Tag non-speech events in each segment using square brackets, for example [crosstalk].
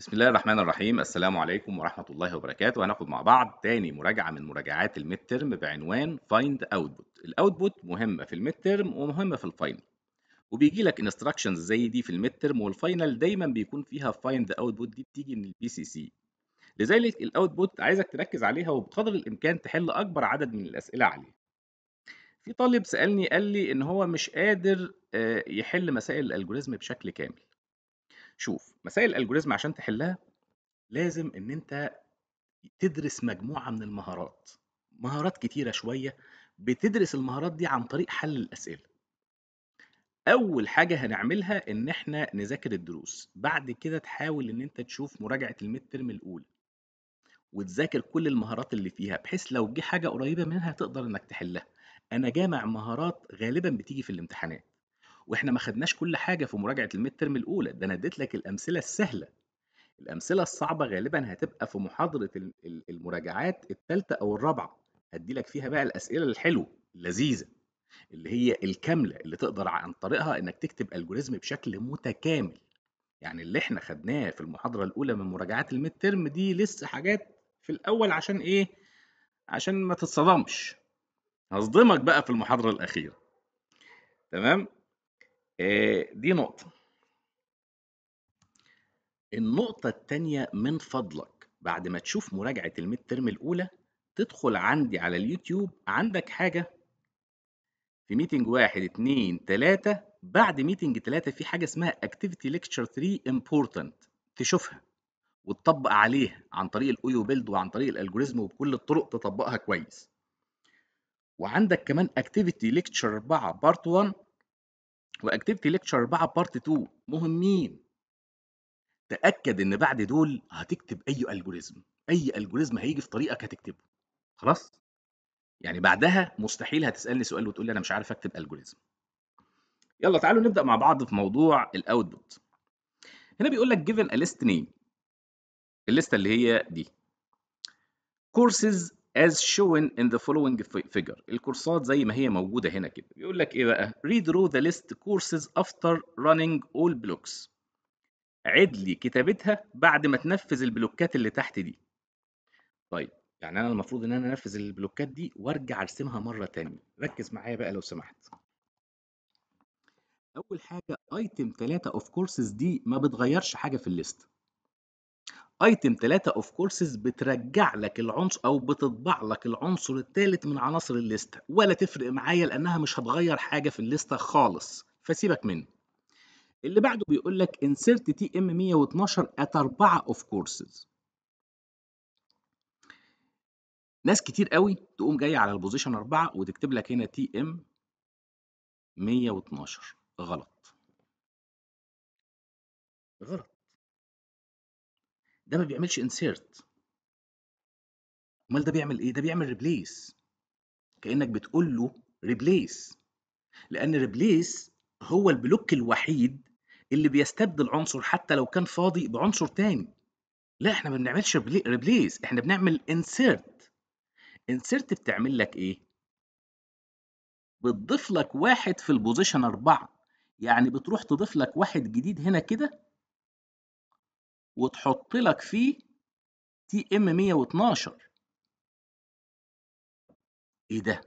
بسم الله الرحمن الرحيم السلام عليكم ورحمة الله وبركاته هناخد مع بعض تاني مراجعة من مراجعات الميد بعنوان find output الاوتبوت مهمة في الميد ومهمة في الفاينل وبيجي لك انستراكشنز زي دي في الميد والفاينل دايما بيكون فيها find output دي بتيجي من البي سي سي لذلك الاوتبوت عايزك تركز عليها وبقدر الامكان تحل اكبر عدد من الاسئلة عليها في طالب سألني قال لي ان هو مش قادر آه، يحل مسائل الالجوريزم بشكل كامل شوف مسائل الالجوريزم عشان تحلها لازم ان انت تدرس مجموعه من المهارات مهارات كتيره شويه بتدرس المهارات دي عن طريق حل الاسئله اول حاجه هنعملها ان احنا نذاكر الدروس بعد كده تحاول ان انت تشوف مراجعه الميد الاولى وتذاكر كل المهارات اللي فيها بحيث لو جه حاجه قريبه منها تقدر انك تحلها انا جامع مهارات غالبا بتيجي في الامتحانات واحنا ما خدناش كل حاجه في مراجعه الميد ترم الاولى ده انا اديت لك الامثله السهله الامثله الصعبه غالبا هتبقى في محاضره المراجعات الثالثه او الرابعه هدي لك فيها بقى الاسئله الحلوه اللذيذه اللي هي الكامله اللي تقدر عن طريقها انك تكتب الجوريزم بشكل متكامل يعني اللي احنا خدناه في المحاضره الاولى من مراجعات الميد ترم دي لسه حاجات في الاول عشان ايه عشان ما تتصدمش هصدمك بقى في المحاضره الاخيره تمام آه، دي نقطة النقطة التانية من فضلك بعد ما تشوف مراجعة الميد ترم الأولى تدخل عندي على اليوتيوب عندك حاجة في ميتنج واحد اتنين تلاتة بعد ميتنج تلاتة في حاجة اسمها Activity Lecture 3 Important تشوفها وتطبق عليها عن طريق الاويو بيلد وعن طريق الالجوريزم وبكل الطرق تطبقها كويس وعندك كمان Activity Lecture 4 Part 1 واكتيفيتي ليكتشر 4 بارت 2 مهمين تاكد ان بعد دول هتكتب اي الجوريزم اي الجوريزم هيجي في طريقك هتكتبه خلاص يعني بعدها مستحيل هتسالني سؤال وتقول لي انا مش عارف اكتب الجوريزم يلا تعالوا نبدا مع بعض في موضوع الاوتبوت هنا بيقول لك given a list name الليسته اللي هي دي courses as shown in the following figure الكورسات زي ما هي موجودة هنا كده بيقول لك إيه بقى redraw the list courses after running all blocks عد لي كتابتها بعد ما تنفذ البلوكات اللي تحت دي طيب يعني أنا المفروض إن أنا أنفذ البلوكات دي وأرجع أرسمها مرة تانية ركز معايا بقى لو سمحت أول حاجة item 3 of courses دي ما بتغيرش حاجة في الليست ايتم 3 اوف كورسز بترجع لك العنصر او بتطبع لك العنصر الثالث من عناصر الليسته ولا تفرق معايا لانها مش هتغير حاجه في الليسته خالص فسيبك منه اللي بعده بيقول لك insert تي ام 112 at 4 اوف كورسز ناس كتير قوي تقوم جايه على البوزيشن 4 وتكتب لك هنا تي ام 112 غلط غلط ده ما بيعملش insert امال ده بيعمل ايه ده بيعمل replace كانك بتقول له replace لان replace هو البلوك الوحيد اللي بيستبدل عنصر حتى لو كان فاضي بعنصر تاني لا احنا ما بنعملش ريبليس احنا بنعمل انسيرت انسيرت بتعمل لك ايه بتضيف لك واحد في البوزيشن أربعة يعني بتروح تضيف لك واحد جديد هنا كده وتحط لك فيه تي ام 112 ايه ده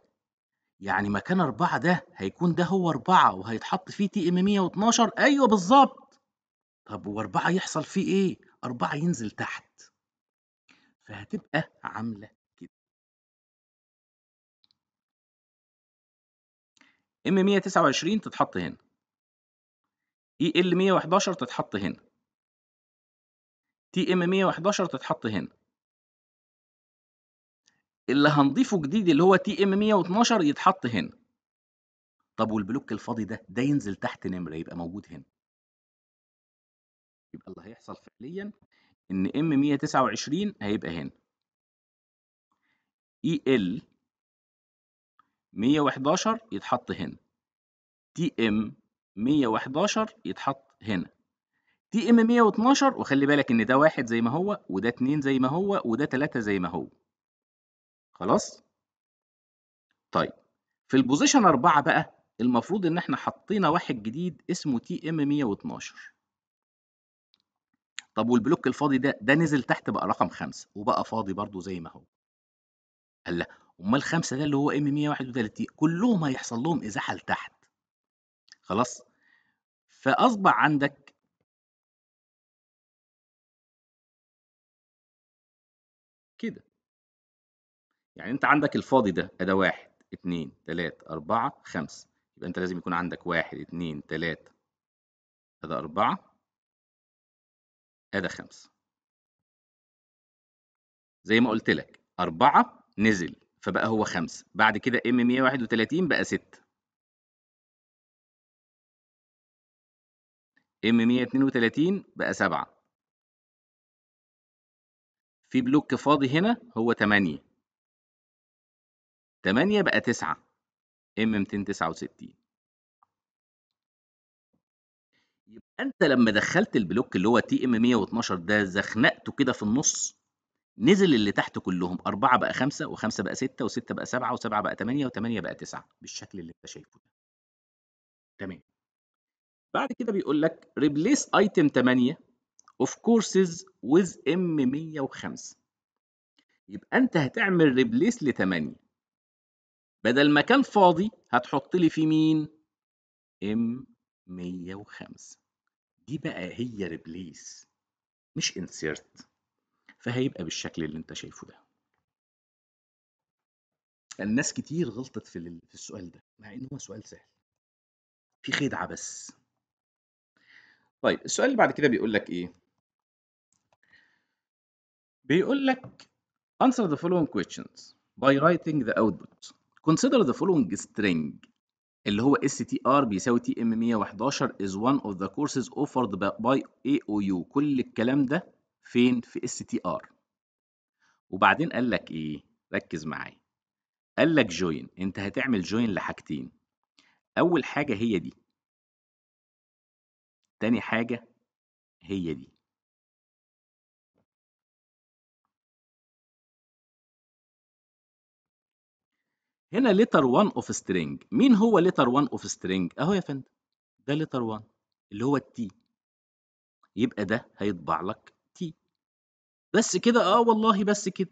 يعني مكان أربعة ده هيكون ده هو أربعة وهيتحط فيه تي ام 112 أيوه بالظبط طب وأربعة يحصل فيه إيه؟ أربعة ينزل تحت فهتبقى عاملة كده ام 129 تتحط هنا اي ال 111 تتحط هنا تي ام 111 تتحط هنا اللي هنضيفه جديد اللي هو تي ام 112 يتحط هنا طب والبلوك الفاضي ده ده ينزل تحت نمره يبقى موجود هنا يبقى اللي هيحصل فعليا ان ام 129 هيبقى هنا اي ال 111 يتحط هنا تي ام 111 يتحط هنا دي ام 112 وخلي بالك ان ده واحد زي ما هو وده اتنين زي ما هو وده تلاتة زي ما هو خلاص طيب في البوزيشن أربعة بقى المفروض ان احنا حطينا واحد جديد اسمه تي ام 112 طب والبلوك الفاضي ده ده نزل تحت بقى رقم خمسة وبقى فاضي برضو زي ما هو قال لا امال خمسة ده اللي هو ام 131 كلهم هيحصل لهم ازاحه لتحت خلاص فاصبح عندك كده يعني انت عندك الفاضي ده ده واحد اتنين تلاتة اربعة خمسة يبقى انت لازم يكون عندك واحد اتنين تلاتة اداه اربعة اداه خمسة زي ما قلت لك اربعة نزل فبقى هو خمسة بعد كده ام 131 بقى ستة ام 132 بقى سبعة في بلوك فاضي هنا هو 8 8 بقى 9 ام 269 يبقى انت لما دخلت البلوك اللي هو تي ام 112 ده زخنقته كده في النص نزل اللي تحت كلهم 4 بقى 5 و5 بقى 6 و6 بقى 7 و7 بقى 8 و8 بقى 9 بالشكل اللي انت شايفه ده تمام بعد كده بيقول لك ريبليس ايتم 8 of courses with M105 يبقى أنت هتعمل ريبليس ل 8 بدل ما كان فاضي هتحط لي فيه مين؟ M105 دي بقى هي ريبليس مش انسيرت فهيبقى بالشكل اللي انت شايفه ده الناس كتير غلطت في في السؤال ده مع ان هو سؤال سهل في خدعه بس طيب السؤال اللي بعد كده بيقول لك ايه بيقول لك answer the following questions by writing the output consider the following string اللي هو str بيساوي tm 111 is one of the courses offered by AOU كل الكلام ده فين في str وبعدين قال لك ايه ركز معايا قال لك join انت هتعمل join لحاجتين اول حاجه هي دي تاني حاجه هي دي هنا letter 1 of string مين هو letter 1 of string اهو يا فندم ده letter 1 اللي هو T يبقى ده هيطبع لك T بس كده اه والله بس كده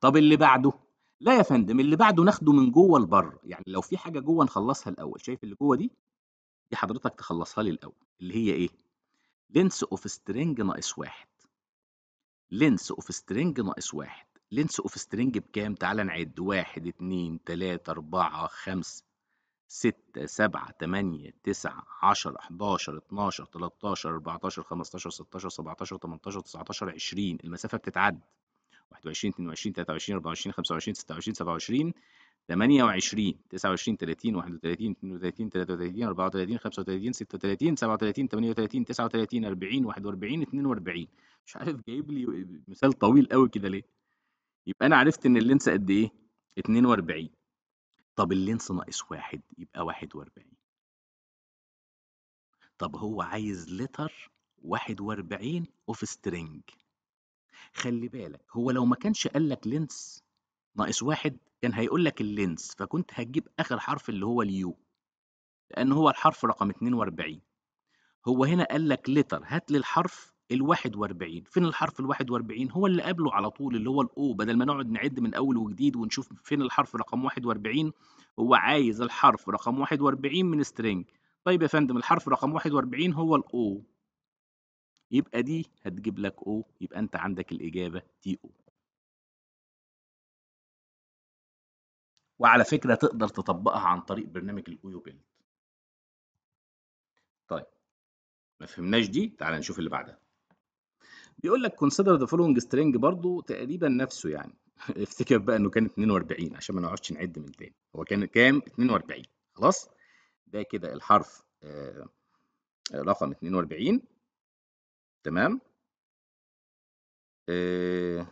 طب اللي بعده لا يا فندم اللي بعده ناخده من جوه لبره يعني لو في حاجه جوه نخلصها الاول شايف اللي جوه دي دي حضرتك تخلصها لي الاول اللي هي ايه لينس اوف سترينج ناقص واحد لينس اوف سترينج ناقص واحد لينس اوف سترينج بكام تعال نعد واحد اتنين تلاتة اربعة خمسة ستة سبعة تمانية تسعة عشرة حداشر اتناشر تلاتاشر اربعتاشر خمستاشر ستاشر سبعتاشر تمنتاشر تسعتاشر عشرين المسافة بتتعد واحد وعشرين اتنين وعشرين تلاتة وعشرين اربعة وعشرين خمسة وعشرين ستة وعشرين سبعة وعشرين تمانية وعشرين تسعة وعشرين تلاتين واحد وتلاتين اتنين وتلاتين تلاتة وتلاتين اربعة وتلاتين خمسة وتلاتين ستة وتلاتين سبعة وتلاتين تمانية وتلاتين تسعة وتلاتين اربعين واحد واربعين اتنين واربعين مش عارف جايب لي مثال طويل قوي كده ليه يبقى أنا عرفت إن اللينس قد إيه؟ 42 طب اللينس ناقص واحد يبقى 41 طب هو عايز لتر 41 اوف سترينج خلي بالك هو لو ما كانش قال لك لينس ناقص واحد كان هيقول لك اللينس فكنت هتجيب اخر حرف اللي هو اليو لان هو الحرف رقم 42 هو هنا قال لك لتر هات لي الحرف ال41 فين الحرف ال41 هو اللي قبله على طول اللي هو الاو بدل ما نقعد نعد من اول وجديد ونشوف فين الحرف رقم 41 هو عايز الحرف رقم 41 من string طيب يا فندم الحرف رقم 41 هو الاو يبقى دي هتجيب لك او يبقى انت عندك الاجابه تي او وعلى فكره تقدر تطبقها عن طريق برنامج الاويو بيلد طيب ما فهمناش دي تعال نشوف اللي بعدها بيقول لك كونسيدر ذا فولوينج سترينج برضه تقريبا نفسه يعني [laughs] افتكر بقى انه كان 42 عشان ما نقعدش نعد من تاني هو كان كام 42 خلاص ده كده الحرف آه رقم 42 تمام آه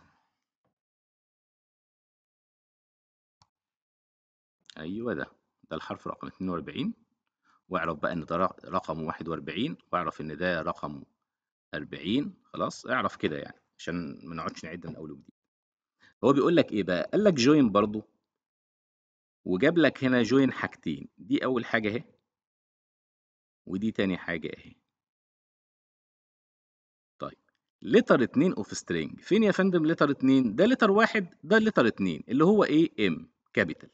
ايوه ده ده الحرف رقم 42 واعرف بقى ان ده رقم 41 واعرف ان ده رقم 40 خلاص اعرف كده يعني عشان ما نقعدش نعد من اول وجديد هو بيقول لك ايه بقى قال لك جوين برضو وجاب لك هنا جوين حاجتين دي اول حاجه اهي ودي تاني حاجه اهي طيب لتر 2 اوف سترينج فين يا فندم لتر 2 ده لتر واحد ده لتر 2 اللي هو ايه ام كابيتال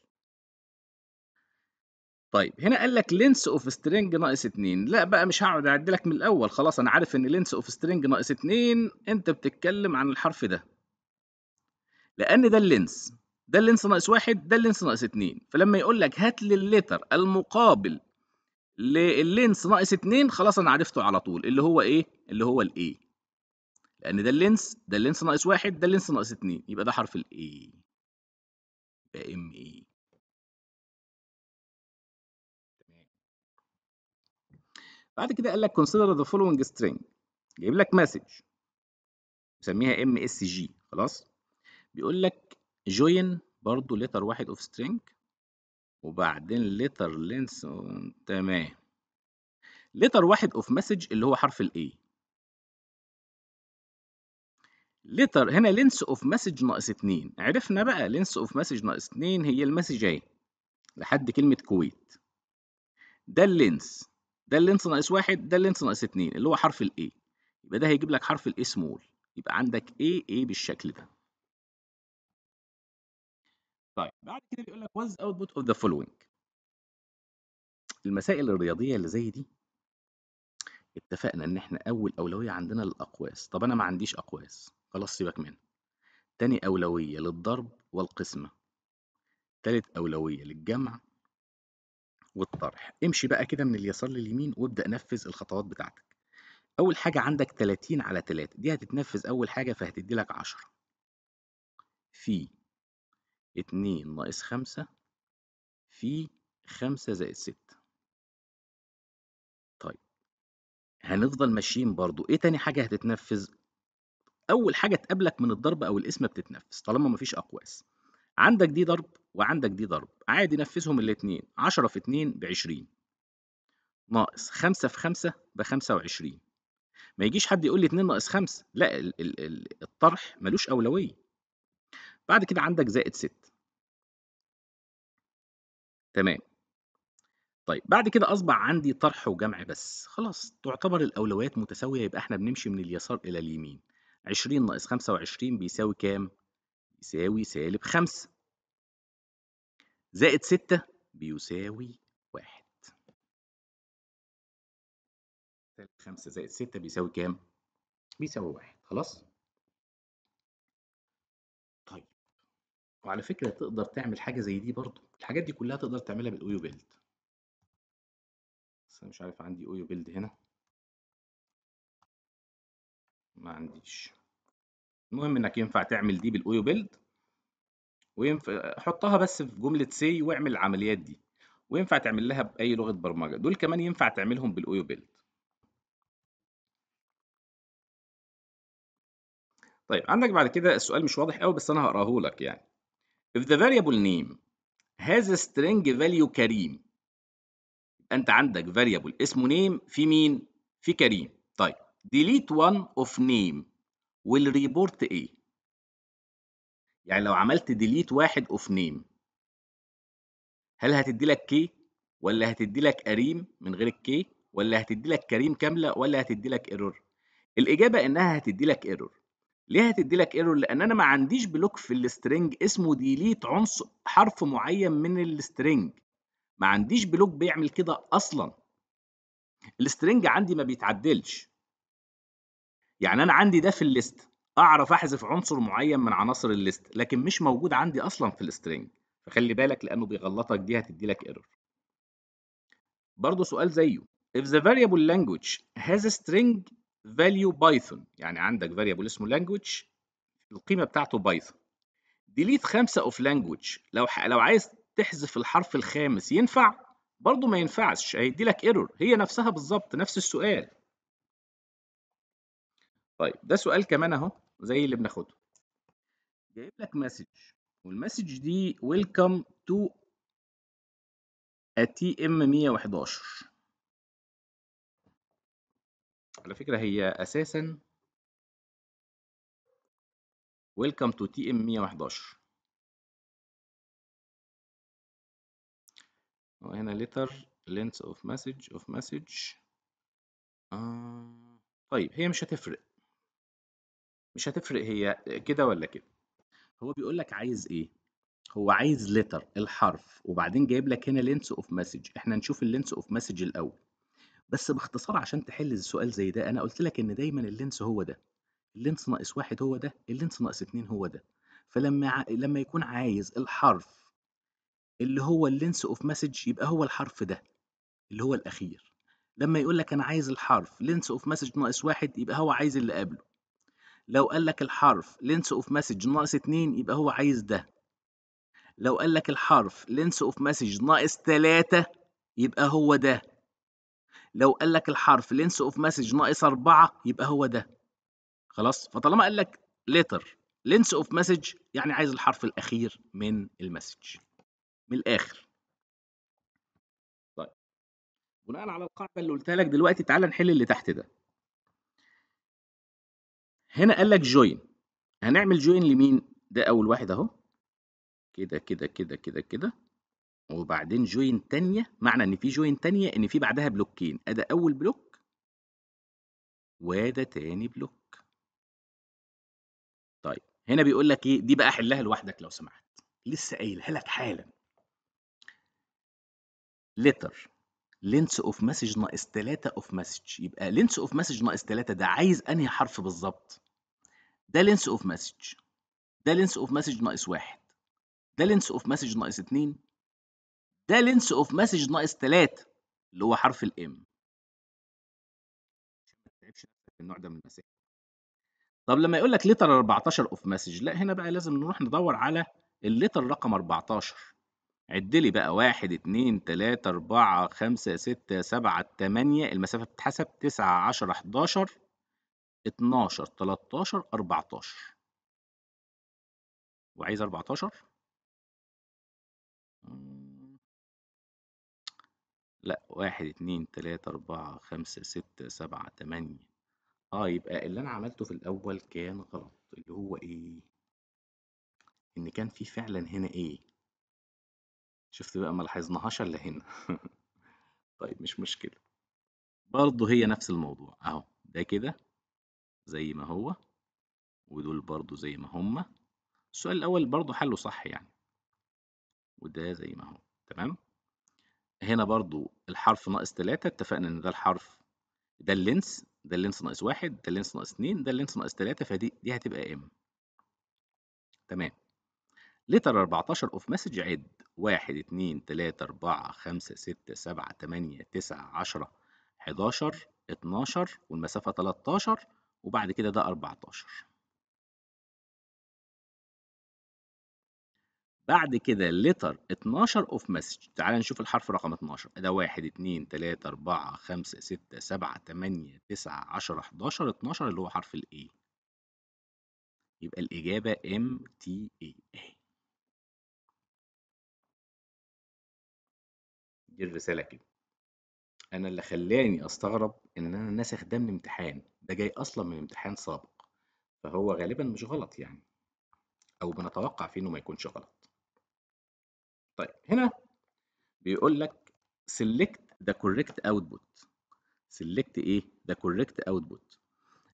طيب هنا قال لك لينس اوف سترينج ناقص 2 لا بقى مش هقعد اعد لك من الاول خلاص انا عارف ان لينس اوف سترينج ناقص 2 انت بتتكلم عن الحرف ده لان ده اللينس ده اللينس ناقص واحد ده اللينس ناقص 2 فلما يقول لك هات لي الليتر المقابل لللينس ناقص 2 خلاص انا عرفته على طول اللي هو ايه اللي هو الاي لان ده اللينس ده اللينس ناقص واحد ده اللينس ناقص 2 يبقى ده حرف الاي يبقى ام اي بعد كده قال لك consider the following string جايب لك مسج مسميها msg خلاص بيقول لك join برضه letter واحد of string وبعدين letter length تمام letter واحد of message اللي هو حرف ال A letter هنا length of message ناقص اتنين عرفنا بقى length of message ناقص اتنين هي المسج اهي لحد كلمة كويت ده اللينس ده اللي انت ناقص واحد ده اللي انت ناقص اتنين اللي هو حرف الاي يبقى ده هيجيب لك حرف الاي سمول يبقى عندك اي اي بالشكل ده طيب بعد كده بيقول لك اوت بوت اوف ذا فولوينج المسائل الرياضية اللي زي دي اتفقنا ان احنا اول اولوية عندنا للاقواس طب انا ما عنديش اقواس خلاص سيبك منها تاني اولوية للضرب والقسمة تالت اولوية للجمع والطرح امشي بقى كده من اليسار لليمين وابدأ نفذ الخطوات بتاعتك أول حاجة عندك 30 على 3 دي هتتنفذ أول حاجة فهتدي لك 10 في 2 ناقص 5 في 5 زائد 6 طيب هنفضل ماشيين برضو ايه تاني حاجة هتتنفذ أول حاجة تقابلك من الضرب أو القسمة بتتنفذ طالما مفيش أقواس عندك دي ضرب وعندك دي ضرب عادي نفذهم الاتنين عشرة في اتنين بعشرين ناقص خمسة في خمسة بخمسة وعشرين ما يجيش حد يقول لي اتنين ناقص خمسة لا ال ال ال الطرح ملوش أولوية بعد كده عندك زائد 6 تمام طيب بعد كده أصبح عندي طرح وجمع بس خلاص تعتبر الأولويات متساوية يبقى احنا بنمشي من اليسار إلى اليمين عشرين ناقص خمسة وعشرين بيساوي كام؟ يساوي سالب خمسة زائد ستة بيساوي واحد خمسة زائد ستة بيساوي كام؟ بيساوي واحد خلاص؟ طيب وعلى فكرة تقدر تعمل حاجة زي دي برضو الحاجات دي كلها تقدر تعملها بالأويو بيلد بس أنا مش عارف عندي أويو بيلد هنا ما عنديش المهم إنك ينفع تعمل دي بالأويو بيلد وينفع حطها بس في جملة سي واعمل العمليات دي وينفع تعمل لها بأي لغة برمجة دول كمان ينفع تعملهم بالأويو بيلد طيب عندك بعد كده السؤال مش واضح قوي بس أنا هقراه لك يعني if the variable name has a string value كريم أنت عندك variable اسمه name في مين؟ في كريم طيب delete one of name will report إيه؟ يعني لو عملت ديليت واحد اوف نيم هل هتدي لك كي ولا هتدي لك اريم من غير الكي ولا هتدي لك كريم كامله ولا هتدي لك ايرور الاجابه انها هتدي لك ايرور ليه هتدي لك ايرور لان انا ما عنديش بلوك في السترنج اسمه ديليت عنصر حرف معين من السترنج ما عنديش بلوك بيعمل كده اصلا السترنج عندي ما بيتعدلش يعني انا عندي ده في الليست اعرف احذف عنصر معين من عناصر الليست لكن مش موجود عندي اصلا في السترنج فخلي بالك لانه بيغلطك دي هتدي لك ايرور برضه سؤال زيه if the variable language has a string value python يعني عندك variable اسمه language القيمه بتاعته بايثون delete خمسه of language لو ح... لو عايز تحذف الحرف الخامس ينفع برضه ما ينفعش هيدي لك ايرور هي نفسها بالظبط نفس السؤال طيب ده سؤال كمان اهو زي اللي بناخده جايب لك مسج والمسج دي ويلكم تو تي ام 111 على فكرة هي أساسا ويلكم تو تي ام 111 وهنا ليتر length of message of message آه، طيب هي مش هتفرق مش هتفرق هي كده ولا كده هو بيقول لك عايز ايه هو عايز لتر الحرف وبعدين جايب لك هنا لينس اوف مسج احنا نشوف اللينس اوف مسج الاول بس باختصار عشان تحل السؤال زي ده انا قلت لك ان دايما اللينس هو ده اللينس ناقص واحد هو ده اللينس ناقص اتنين هو ده فلما ع... لما يكون عايز الحرف اللي هو اللينس اوف مسج يبقى هو الحرف ده اللي هو الاخير لما يقول لك انا عايز الحرف لينس اوف مسج ناقص واحد يبقى هو عايز اللي قبله لو قال لك الحرف لينس اوف مسج ناقص 2 يبقى هو عايز ده لو قال لك الحرف لينس اوف مسج ناقص 3 يبقى هو ده لو قال لك الحرف لينس اوف مسج ناقص 4 يبقى هو ده خلاص فطالما قال لك ليتر لينس اوف مسج يعني عايز الحرف الأخير من المسج من الآخر طيب بناء على القاعدة اللي قلتها لك دلوقتي تعالى نحل اللي تحت ده هنا قال لك جوين هنعمل جوين لمين ده اول واحد اهو كده كده كده كده كده وبعدين جوين تانية معنى ان في جوين تانية ان في بعدها بلوكين ادي اول بلوك وده تاني بلوك طيب هنا بيقول لك ايه دي بقى حلها لوحدك لو سمحت لسه قايلها لك حالا letter لينس اوف مسج ناقص 3 اوف مسج يبقى لينس اوف مسج ناقص 3 ده عايز انهي حرف بالظبط ده لينس اوف مسج ده لينس اوف مسج ناقص 1 ده لينس اوف مسج ناقص 2 ده لينس اوف مسج ناقص 3 اللي هو حرف الام ما تتعبش النوع ده من المسائل طب لما يقول لك لتر 14 اوف مسج لا هنا بقى لازم نروح ندور على اللتر رقم 14 عدلي بقى واحد اتنين تلاتة اربعة خمسة ستة سبعة تمانية المسافة بتتحسب تسعة عشر احداشر اتناشر تلاتاشر اربعتاشر وعايز اربعتاشر لا واحد اتنين تلاتة اربعة خمسة ستة سبعة تمانية اه يبقى اللي انا عملته في الاول كان غلط اللي هو ايه ان كان في فعلا هنا ايه شفت بقى ما لاحظناهاش الا هنا [laughs] طيب مش مشكلة برضه هي نفس الموضوع اهو ده كده زي ما هو ودول برضه زي ما هما السؤال الأول برضه حله صح يعني وده زي ما هو تمام هنا برضه الحرف ناقص تلاتة اتفقنا إن ده الحرف ده اللينس ده اللينس ناقص واحد ده اللينس ناقص اتنين ده اللينس ناقص تلاتة فدي دي هتبقى ام تمام لتر 14 اوف مسج عد واحد اتنين تلاتة اربعة خمسة ستة سبعة تمانية تسعة عشرة حداشر اتناشر والمسافة تلاتاشر وبعد كده ده اربعتاشر بعد كده لتر اتناشر اوف مسج تعال نشوف الحرف رقم اتناشر ده واحد اتنين تلاتة اربعة خمسة ستة سبعة تمانية تسعة عشرة حداشر اتناشر اللي هو حرف الاي يبقى الإجابة M T A A دي الرسالة كده أنا اللي خلاني أستغرب إن أنا ناسخ ده من امتحان ده جاي أصلا من امتحان سابق فهو غالبا مش غلط يعني أو بنتوقع فيه إنه ما يكونش غلط طيب هنا بيقول لك select the correct output select إيه the correct output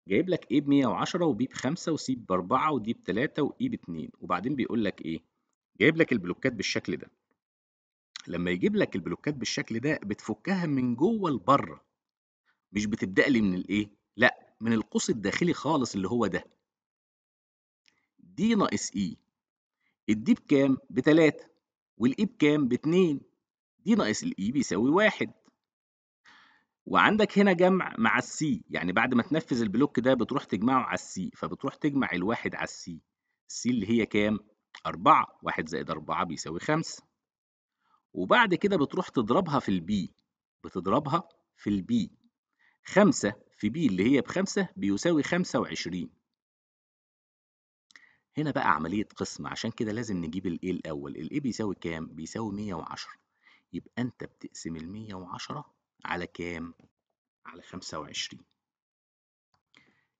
جايب لك إيه ب 110 وبي ب 5 وسي ب 4 ودي ب 3 وإي ب 2 وبعدين بيقول لك إيه جايب لك البلوكات بالشكل ده لما يجيب لك البلوكات بالشكل ده بتفكها من جوه لبره مش بتبدأ لي من الايه لا من القوس الداخلي خالص اللي هو ده دي ناقص اي e. الدي بكام بتلاتة والاي بكام باتنين دي ناقص الاي e بيساوي واحد وعندك هنا جمع مع السي يعني بعد ما تنفذ البلوك ده بتروح تجمعه على السي فبتروح تجمع الواحد على السي السي اللي هي كام أربعة واحد زائد أربعة بيساوي خمسة وبعد كده بتروح تضربها في البي بتضربها في البي خمسة في بي اللي هي بخمسة بيساوي خمسة وعشرين هنا بقى عملية قسم عشان كده لازم نجيب الـ A الأول الـ A بيساوي كام؟ بيساوي مية وعشرة يبقى أنت بتقسم المية وعشرة على كام؟ على خمسة وعشرين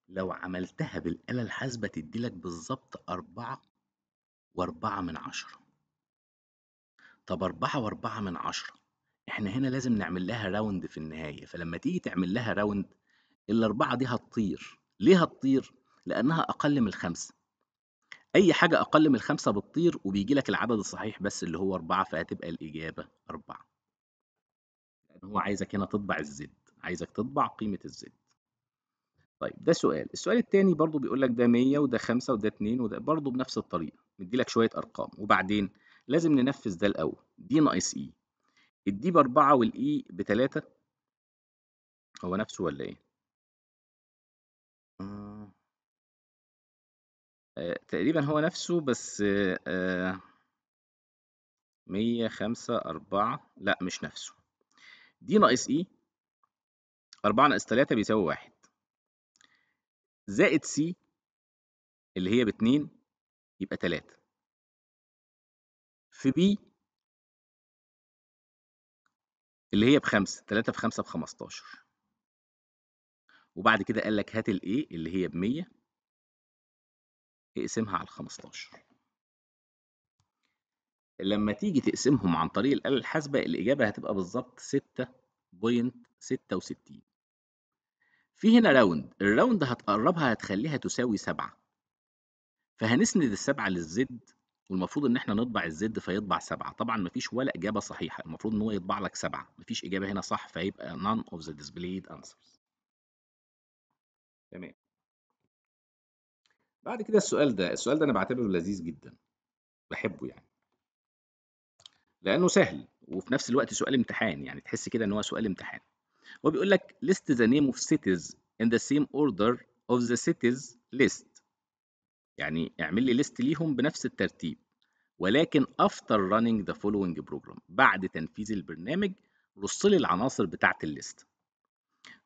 لو عملتها بالآلة الحاسبة تديلك بالظبط أربعة وأربعة من عشرة طب أربعة وأربعة من عشرة احنا هنا لازم نعمل لها راوند في النهاية فلما تيجي تعمل لها راوند الأربعة دي هتطير ليه هتطير؟ لأنها أقل من الخمسة أي حاجة أقل من الخمسة بتطير وبيجي لك العدد الصحيح بس اللي هو أربعة فهتبقى الإجابة أربعة لأنه هو عايزك هنا تطبع الزد عايزك تطبع قيمة الزد طيب ده سؤال السؤال التاني برضو بيقول لك ده 100 وده 5 وده 2 وده برضو بنفس الطريقة مديلك لك شوية أرقام وبعدين لازم ننفذ ده الأول دي ناقص إي e. الدي بأربعة والإي e بتلاتة هو نفسه ولا إيه؟ آه. آه تقريبا هو نفسه بس آه مية خمسة أربعة لأ مش نفسه دي ناقص إي e. أربعة ناقص تلاتة بيساوي واحد زائد سي اللي هي باتنين يبقى تلاتة في بي اللي هي بخمسة 3 في 5 بخمستاشر وبعد كده قال لك هات A اللي هي بمية اقسمها على الخمستاشر لما تيجي تقسمهم عن طريق الآلة الحاسبة الإجابة هتبقى بالظبط ستة بوينت ستة وستين في هنا راوند الراوند هتقربها هتخليها تساوي سبعة فهنسند السبعة للزد والمفروض ان احنا نطبع الزد فيطبع سبعة طبعا مفيش ولا اجابه صحيحه المفروض ان هو يطبع لك سبعة مفيش اجابه هنا صح فيبقى none of the displayed answers تمام بعد كده السؤال ده السؤال ده انا بعتبره لذيذ جدا بحبه يعني لانه سهل وفي نفس الوقت سؤال امتحان يعني تحس كده ان هو سؤال امتحان هو بيقول لك list the name of cities in the same order of the cities list يعني اعمل لي ليست ليهم بنفس الترتيب ولكن after running the following program بعد تنفيذ البرنامج رص لي العناصر بتاعة الليست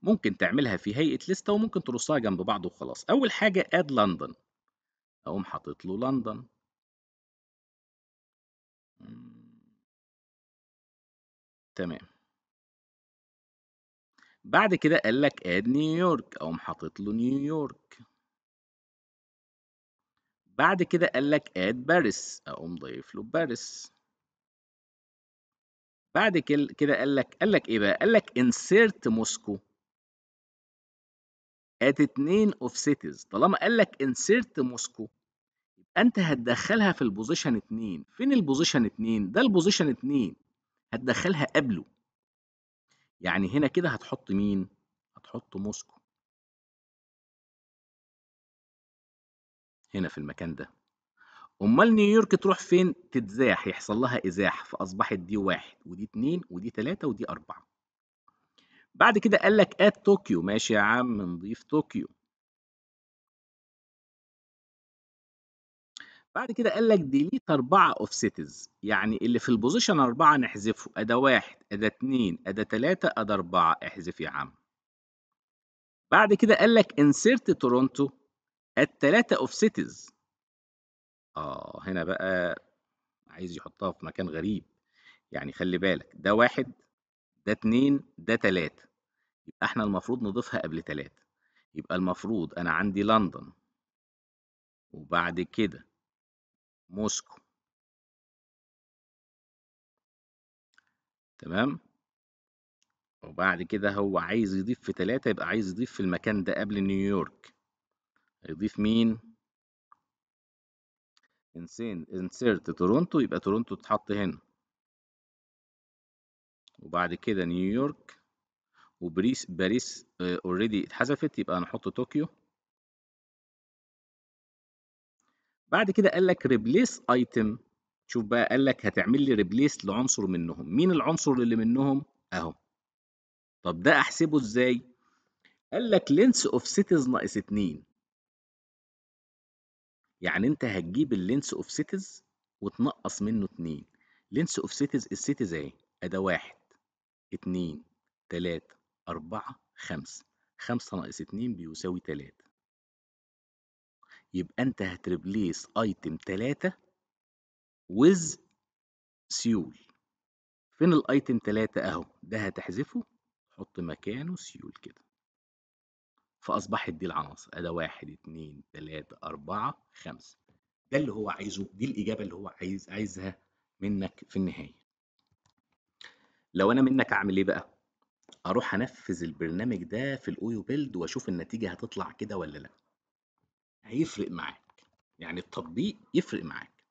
ممكن تعملها في هيئة ليست وممكن ترصها جنب بعض وخلاص أول حاجة اد لندن أقوم حاطط له لندن تمام بعد كده قال لك اد نيويورك اقوم حاطط له نيويورك بعد كده قال لك اد باريس اقوم ضيف له باريس بعد كده قال لك قال لك ايه بقى قال لك انسرت موسكو ات اتنين اوف سيتيز طالما قال لك انسرت موسكو يبقى انت هتدخلها في البوزيشن اتنين فين البوزيشن اتنين ده البوزيشن اتنين هتدخلها قبله يعني هنا كده هتحط مين هتحط موسكو هنا في المكان ده امال نيويورك تروح فين تتزاح يحصل لها ازاح فاصبحت دي واحد ودي اتنين ودي تلاتة ودي اربعة بعد كده قال لك ات طوكيو ماشي يا عم نضيف طوكيو بعد كده قال لك ديليت أربعة أوف سيتيز يعني اللي في البوزيشن أربعة نحذفه أدا واحد أدا اتنين أدا تلاتة أدا أربعة احذف يا عم بعد كده قال لك انسيرت تورونتو التلاتة سيتيز آه هنا بقى عايز يحطها في مكان غريب يعني خلي بالك ده واحد ده اتنين ده تلاتة يبقى احنا المفروض نضيفها قبل تلاتة يبقى المفروض أنا عندي لندن وبعد كده موسكو تمام وبعد كده هو عايز يضيف في تلاتة يبقى عايز يضيف في المكان ده قبل نيويورك هيضيف مين انسين انسيرت تورونتو يبقى تورونتو تتحط هنا وبعد كده نيويورك وباريس باريس اوريدي آه، اتحذفت يبقى هنحط طوكيو بعد كده قال لك ريبليس ايتم شوف بقى قال لك هتعمل لي ريبليس لعنصر منهم مين العنصر اللي منهم اهو طب ده احسبه ازاي قال لك لينس اوف سيتيز ناقص 2 يعني انت هتجيب اللينس اوف سيتيز وتنقص منه اتنين لينس اوف سيتيز السيتيز اهي ادا واحد اتنين تلاتة أربعة خمسة خمسة ناقص اتنين بيساوي تلاتة يبقى انت هتريبليس ايتم تلاتة ويز سيول فين الايتم تلاتة اهو ده هتحذفه حط مكانه سيول كده فأصبحت دي العناصر أداة واحد اتنين تلاتة أربعة خمسة ده اللي هو عايزه دي الإجابة اللي هو عايز عايزها منك في النهاية لو أنا منك أعمل إيه بقى؟ أروح أنفذ البرنامج ده في الأويو بيلد وأشوف النتيجة هتطلع كده ولا لأ هيفرق معاك يعني التطبيق يفرق معاك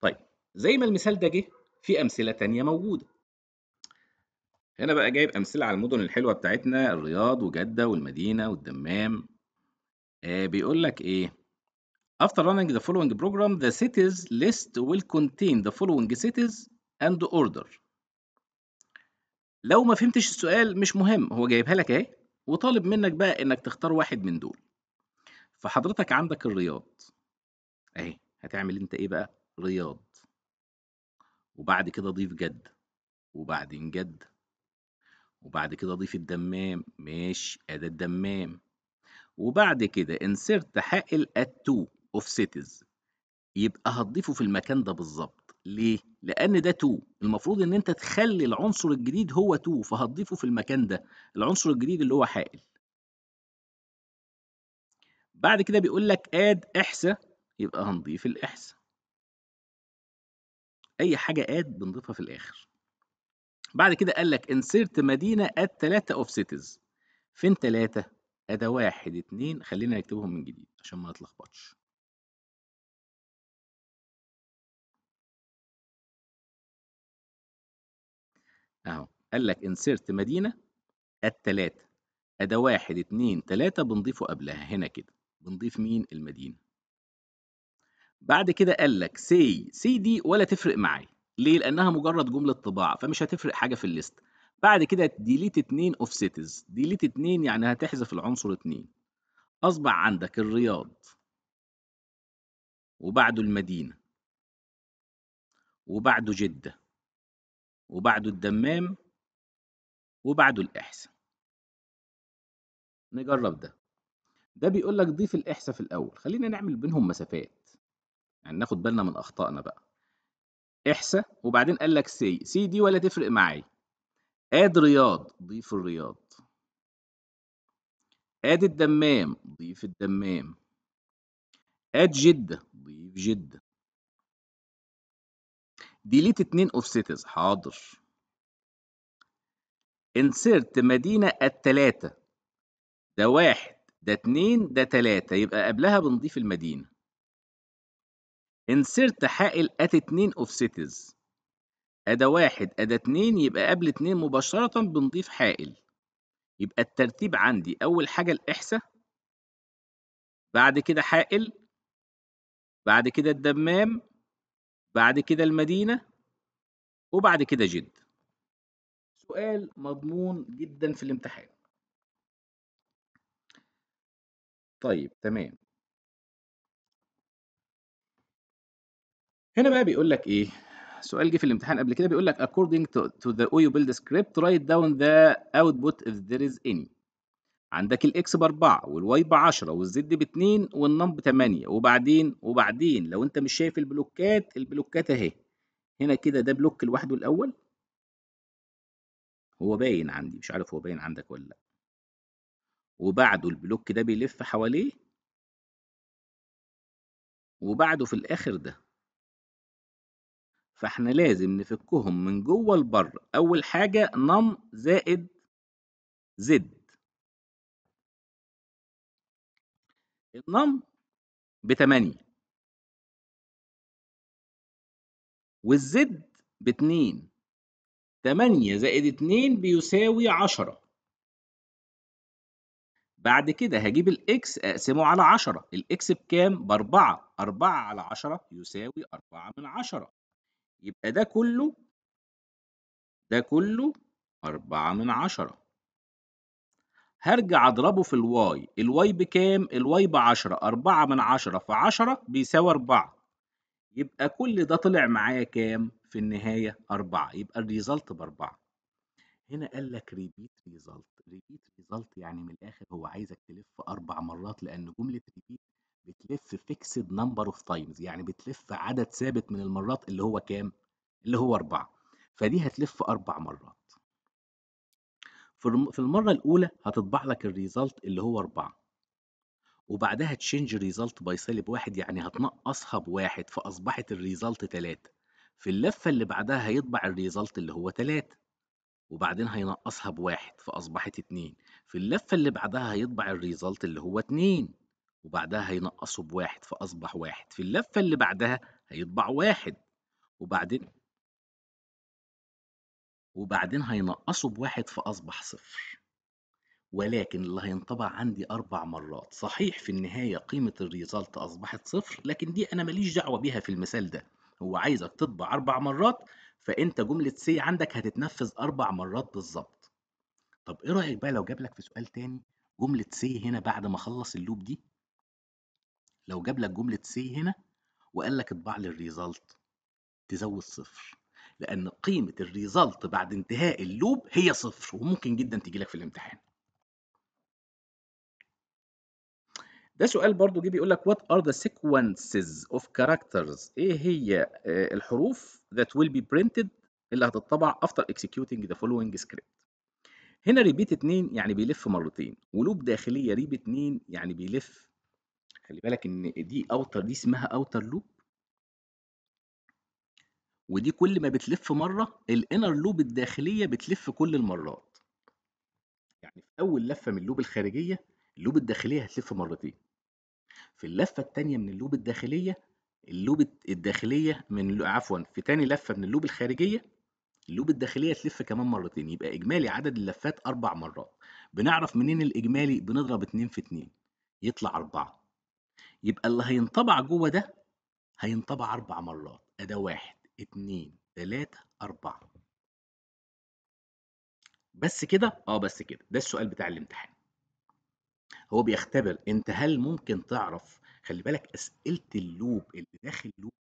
طيب زي ما المثال ده جه في أمثلة تانية موجودة هنا بقى جايب أمثلة على المدن الحلوة بتاعتنا الرياض وجدة والمدينة والدمام آه بيقول لك إيه After running the following program the cities list will contain the following cities and order لو ما فهمتش السؤال مش مهم هو جايبها لك اهي وطالب منك بقى انك تختار واحد من دول فحضرتك عندك الرياض اهي هتعمل انت ايه بقى رياض وبعد كده ضيف جد وبعدين جد وبعد كده أضيف الدمام ماشي أدى الدمام وبعد كده انسرت حائل التو اوف سيتيز يبقى هتضيفه في المكان ده بالظبط ليه؟ لأن ده 2 المفروض إن أنت تخلي العنصر الجديد هو 2 فهتضيفه في المكان ده العنصر الجديد اللي هو حائل بعد كده بيقول لك اد احصى يبقى هنضيف الاحصى اي حاجه اد بنضيفها في الاخر بعد كده قال لك insert مدينة at 3 of cities فين 3 أدا واحد اتنين خلينا نكتبهم من جديد عشان ما نتلخبطش أهو قال لك insert مدينة at 3 أدا واحد اتنين تلاتة بنضيفه قبلها هنا كده بنضيف مين المدينة بعد كده قال لك سي سي دي ولا تفرق معايا ليه؟ لأنها مجرد جملة طباعة فمش هتفرق حاجة في الليست بعد كده ديليت اتنين اوف سيتيز ديليت اتنين يعني هتحذف العنصر اتنين. أصبح عندك الرياض وبعده المدينة وبعده جدة وبعده الدمام وبعده الإحساء نجرب ده ده بيقول لك ضيف الإحساء في الأول خلينا نعمل بينهم مسافات يعني ناخد بالنا من أخطائنا بقى إحسى وبعدين قال لك سي سي دي ولا تفرق معايا اد رياض ضيف الرياض اد الدمام ضيف الدمام اد جدة ضيف جدة ديليت اتنين اوف سيتيز حاضر انسرت مدينة التلاتة ده واحد ده اتنين ده تلاتة يبقى قبلها بنضيف المدينة insert حائل at 2 of cities أدا واحد أدا اتنين يبقى قبل اتنين مباشرة بنضيف حائل يبقى الترتيب عندي أول حاجة الإحساء بعد كده حائل بعد كده الدمام بعد كده المدينة وبعد كده جد سؤال مضمون جدا في الامتحان طيب تمام هنا بقى بيقول لك ايه سؤال جه في الامتحان قبل كده بيقول لك according to, to the OU build script write down the output if there is any عندك الاكس باربعة والواي بعشرة والزد باتنين والنم بتمانية وبعدين وبعدين لو انت مش شايف البلوكات البلوكات اهي هنا كده ده بلوك لوحده الاول هو باين عندي مش عارف هو باين عندك ولا لا وبعده البلوك ده بيلف حواليه وبعده في الاخر ده فاحنا لازم نفكهم من جوه لبره أول حاجة نم زائد زد النم بتمانية والزد باتنين تمانية زائد اتنين بيساوي عشرة بعد كده هجيب الإكس أقسمه على عشرة الإكس بكام؟ بأربعة أربعة على عشرة يساوي أربعة من عشرة يبقى ده كله ده كله أربعة من عشرة هرجع أضربه في الواي الواي بكام؟ الواي بعشرة أربعة من عشرة في عشرة بيساوي أربعة يبقى كل ده طلع معايا كام؟ في النهاية أربعة يبقى الريزلت بأربعة هنا قال لك ريبيت ريزلت ريبيت ريزلت يعني من الآخر هو عايزك تلف أربع مرات لأن جملة ريبيت بتلف فيكسد نمبر اوف تايمز يعني بتلف عدد ثابت من المرات اللي هو كام اللي هو أربعة فدي هتلف أربع مرات في المرة الأولى هتطبع لك الريزلت اللي هو أربعة وبعدها تشينج ريزلت باي سالب واحد يعني هتنقصها بواحد فأصبحت الريزلت تلاتة في اللفة اللي بعدها هيطبع الريزلت اللي هو تلاتة وبعدين هينقصها بواحد فأصبحت اتنين في اللفة اللي بعدها هيطبع الريزلت اللي هو اتنين وبعدها هينقصوا بواحد فأصبح واحد في اللفة اللي بعدها هيطبع واحد وبعدين وبعدين هينقصوا بواحد فأصبح صفر ولكن اللي هينطبع عندي أربع مرات صحيح في النهاية قيمة الريزالت أصبحت صفر لكن دي أنا ماليش دعوة بيها في المثال ده هو عايزك تطبع أربع مرات فأنت جملة سي عندك هتتنفذ أربع مرات بالظبط طب إيه رأيك بقى لو جاب لك في سؤال تاني جملة سي هنا بعد ما أخلص اللوب دي لو جاب لك جملة سي هنا وقال لك اطبع لي الريزلت تزود صفر لأن قيمة الريزلت بعد انتهاء اللوب هي صفر وممكن جدا تيجي لك في الامتحان ده سؤال برضو جه بيقول لك what are the sequences of characters ايه هي آه، الحروف that will be printed اللي هتطبع after executing the following script هنا ريبيت اتنين يعني بيلف مرتين ولوب داخلية ريبيت اتنين يعني بيلف خلي بالك ان دي اوتر دي اسمها اوتر لوب ودي كل ما بتلف مره الانر لوب الداخليه بتلف كل المرات يعني في اول لفه من اللوب الخارجيه اللوب الداخليه هتلف مرتين في اللفه الثانيه من اللوب الداخليه اللوب الداخليه من عفوا في تاني لفه من اللوب الخارجيه اللوب الداخليه تلف كمان مرتين يبقى اجمالي عدد اللفات اربع مرات بنعرف منين الاجمالي بنضرب اتنين في اتنين يطلع اربعه يبقى اللي هينطبع جوه ده هينطبع أربع مرات أدا واحد اتنين تلاتة أربعة بس كده اه بس كده ده السؤال بتاع الامتحان هو بيختبر انت هل ممكن تعرف خلي بالك اسئله اللوب اللي داخل اللوب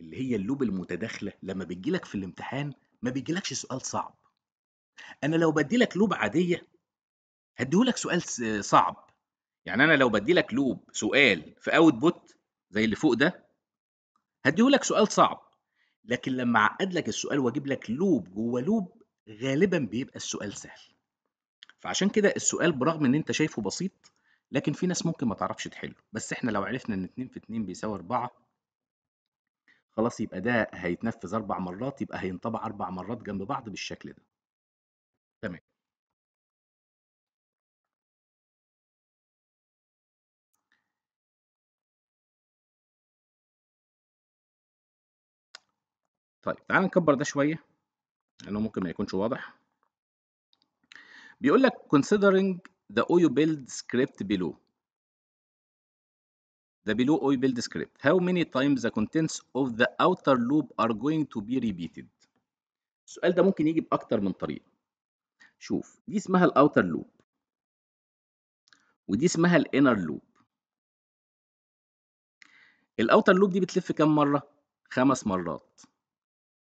اللي هي اللوب المتداخله لما بتجيلك في الامتحان ما بيجيلكش سؤال صعب انا لو بديلك لوب عاديه هديهولك سؤال صعب يعني انا لو بدي لك لوب سؤال في اوتبوت زي اللي فوق ده هديهولك سؤال صعب لكن لما اعقد لك السؤال واجيب لك لوب جوه لوب غالبا بيبقى السؤال سهل فعشان كده السؤال برغم ان انت شايفه بسيط لكن في ناس ممكن ما تعرفش تحله بس احنا لو عرفنا ان 2 في 2 بيساوي 4 خلاص يبقى ده هيتنفذ اربع مرات يبقى هينطبع اربع مرات جنب بعض بالشكل ده تمام طيب تعال نكبر ده شوية لأنه ممكن ما يكونش واضح بيقول لك considering the OU build script below the below OU build script how many times the contents of the outer loop are going to be repeated السؤال ده ممكن يجي بأكتر من طريقة شوف دي اسمها الاوتر لوب ودي اسمها الانر لوب الاوتر لوب دي بتلف كام مره خمس مرات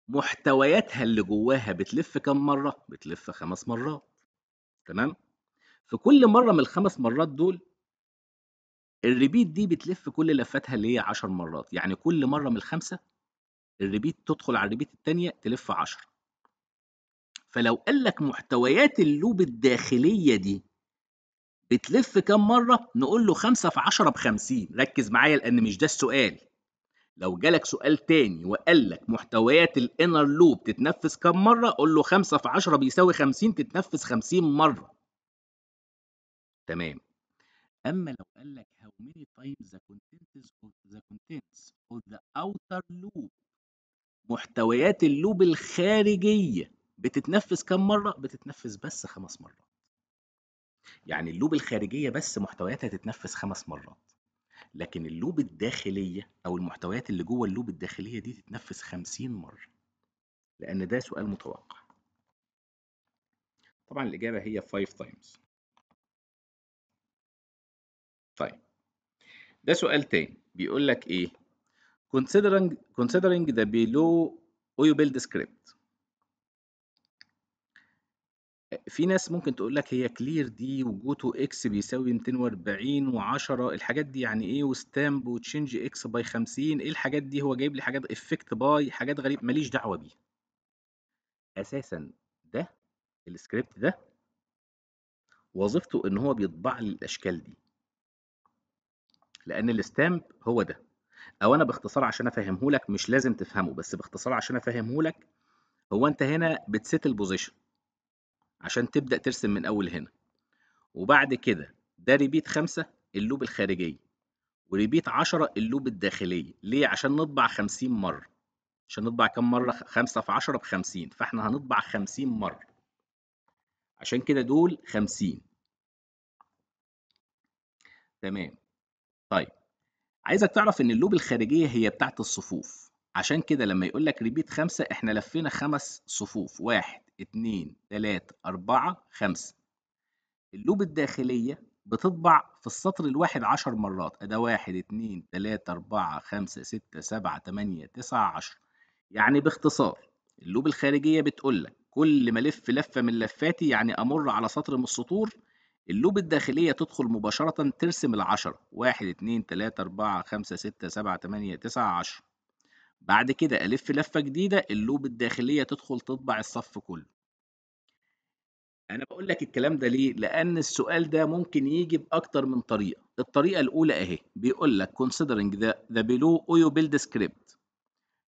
محتوياتها اللي جواها بتلف كم مرة؟ بتلف خمس مرات تمام؟ في كل مرة من الخمس مرات دول الريبيت دي بتلف كل لفاتها اللي هي 10 مرات يعني كل مرة من الخمسة الريبيت تدخل على الريبيت التانية تلف 10 فلو قال لك محتويات اللوب الداخلية دي بتلف كم مرة نقول له 5 في 10 ب 50 ركز معايا لأن مش ده السؤال لو جالك سؤال تاني وقال لك محتويات الانر لوب تتنفذ كم مرة قول له 5 في 10 بيساوي 50 تتنفذ 50 مرة تمام أما لو قال لك how many times the contents of the contents of the outer loop محتويات اللوب الخارجية بتتنفذ كم مرة؟ بتتنفذ بس خمس مرات يعني اللوب الخارجية بس محتوياتها تتنفذ خمس مرات لكن اللوب الداخليه او المحتويات اللي جوه اللوب الداخليه دي تتنفس 50 مره لان ده سؤال متوقع طبعا الاجابه هي 5 تايمز طيب ده سؤال تاني بيقول لك ايه considering considering the below oil build script في ناس ممكن تقول لك هي كلير دي وجوتو اكس بيساوي 240 و10 الحاجات دي يعني ايه وستامب وتشينج اكس باي 50 ايه الحاجات دي هو جايب لي حاجات افكت باي حاجات غريب ماليش دعوه بيه اساسا ده السكريبت ده وظيفته ان هو بيطبع لي الاشكال دي لان الستامب هو ده او انا باختصار عشان افهمه لك مش لازم تفهمه بس باختصار عشان افهمه لك هو انت هنا بتسيت البوزيشن عشان تبدأ ترسم من أول هنا وبعد كده ده ريبيت خمسة اللوب الخارجية وريبيت عشرة اللوب الداخلية ليه؟ عشان نطبع خمسين مرة عشان نطبع كم مرة خمسة في عشرة بخمسين فاحنا هنطبع خمسين مرة عشان كده دول خمسين تمام طيب عايزك تعرف ان اللوب الخارجية هي بتاعت الصفوف عشان كده لما يقول لك ريبيت خمسة احنا لفينا خمس صفوف واحد اتنين تلاتة أربعة خمسة اللوب الداخلية بتطبع في السطر الواحد عشر مرات أدا واحد اتنين تلاتة أربعة خمسة ستة سبعة تمانية تسعة عشر يعني باختصار اللوب الخارجية بتقول لك كل ما لف لفة من لفاتي يعني أمر على سطر من السطور اللوب الداخلية تدخل مباشرة ترسم العشرة واحد اتنين تلاتة أربعة خمسة ستة سبعة تمانية تسعة عشر بعد كده ألف لفة جديدة اللوب الداخلية تدخل تطبع الصف كله أنا بقول لك الكلام ده ليه؟ لأن السؤال ده ممكن يجي بأكتر من طريقة الطريقة الأولى أهي بيقول لك considering the, the below OYO build script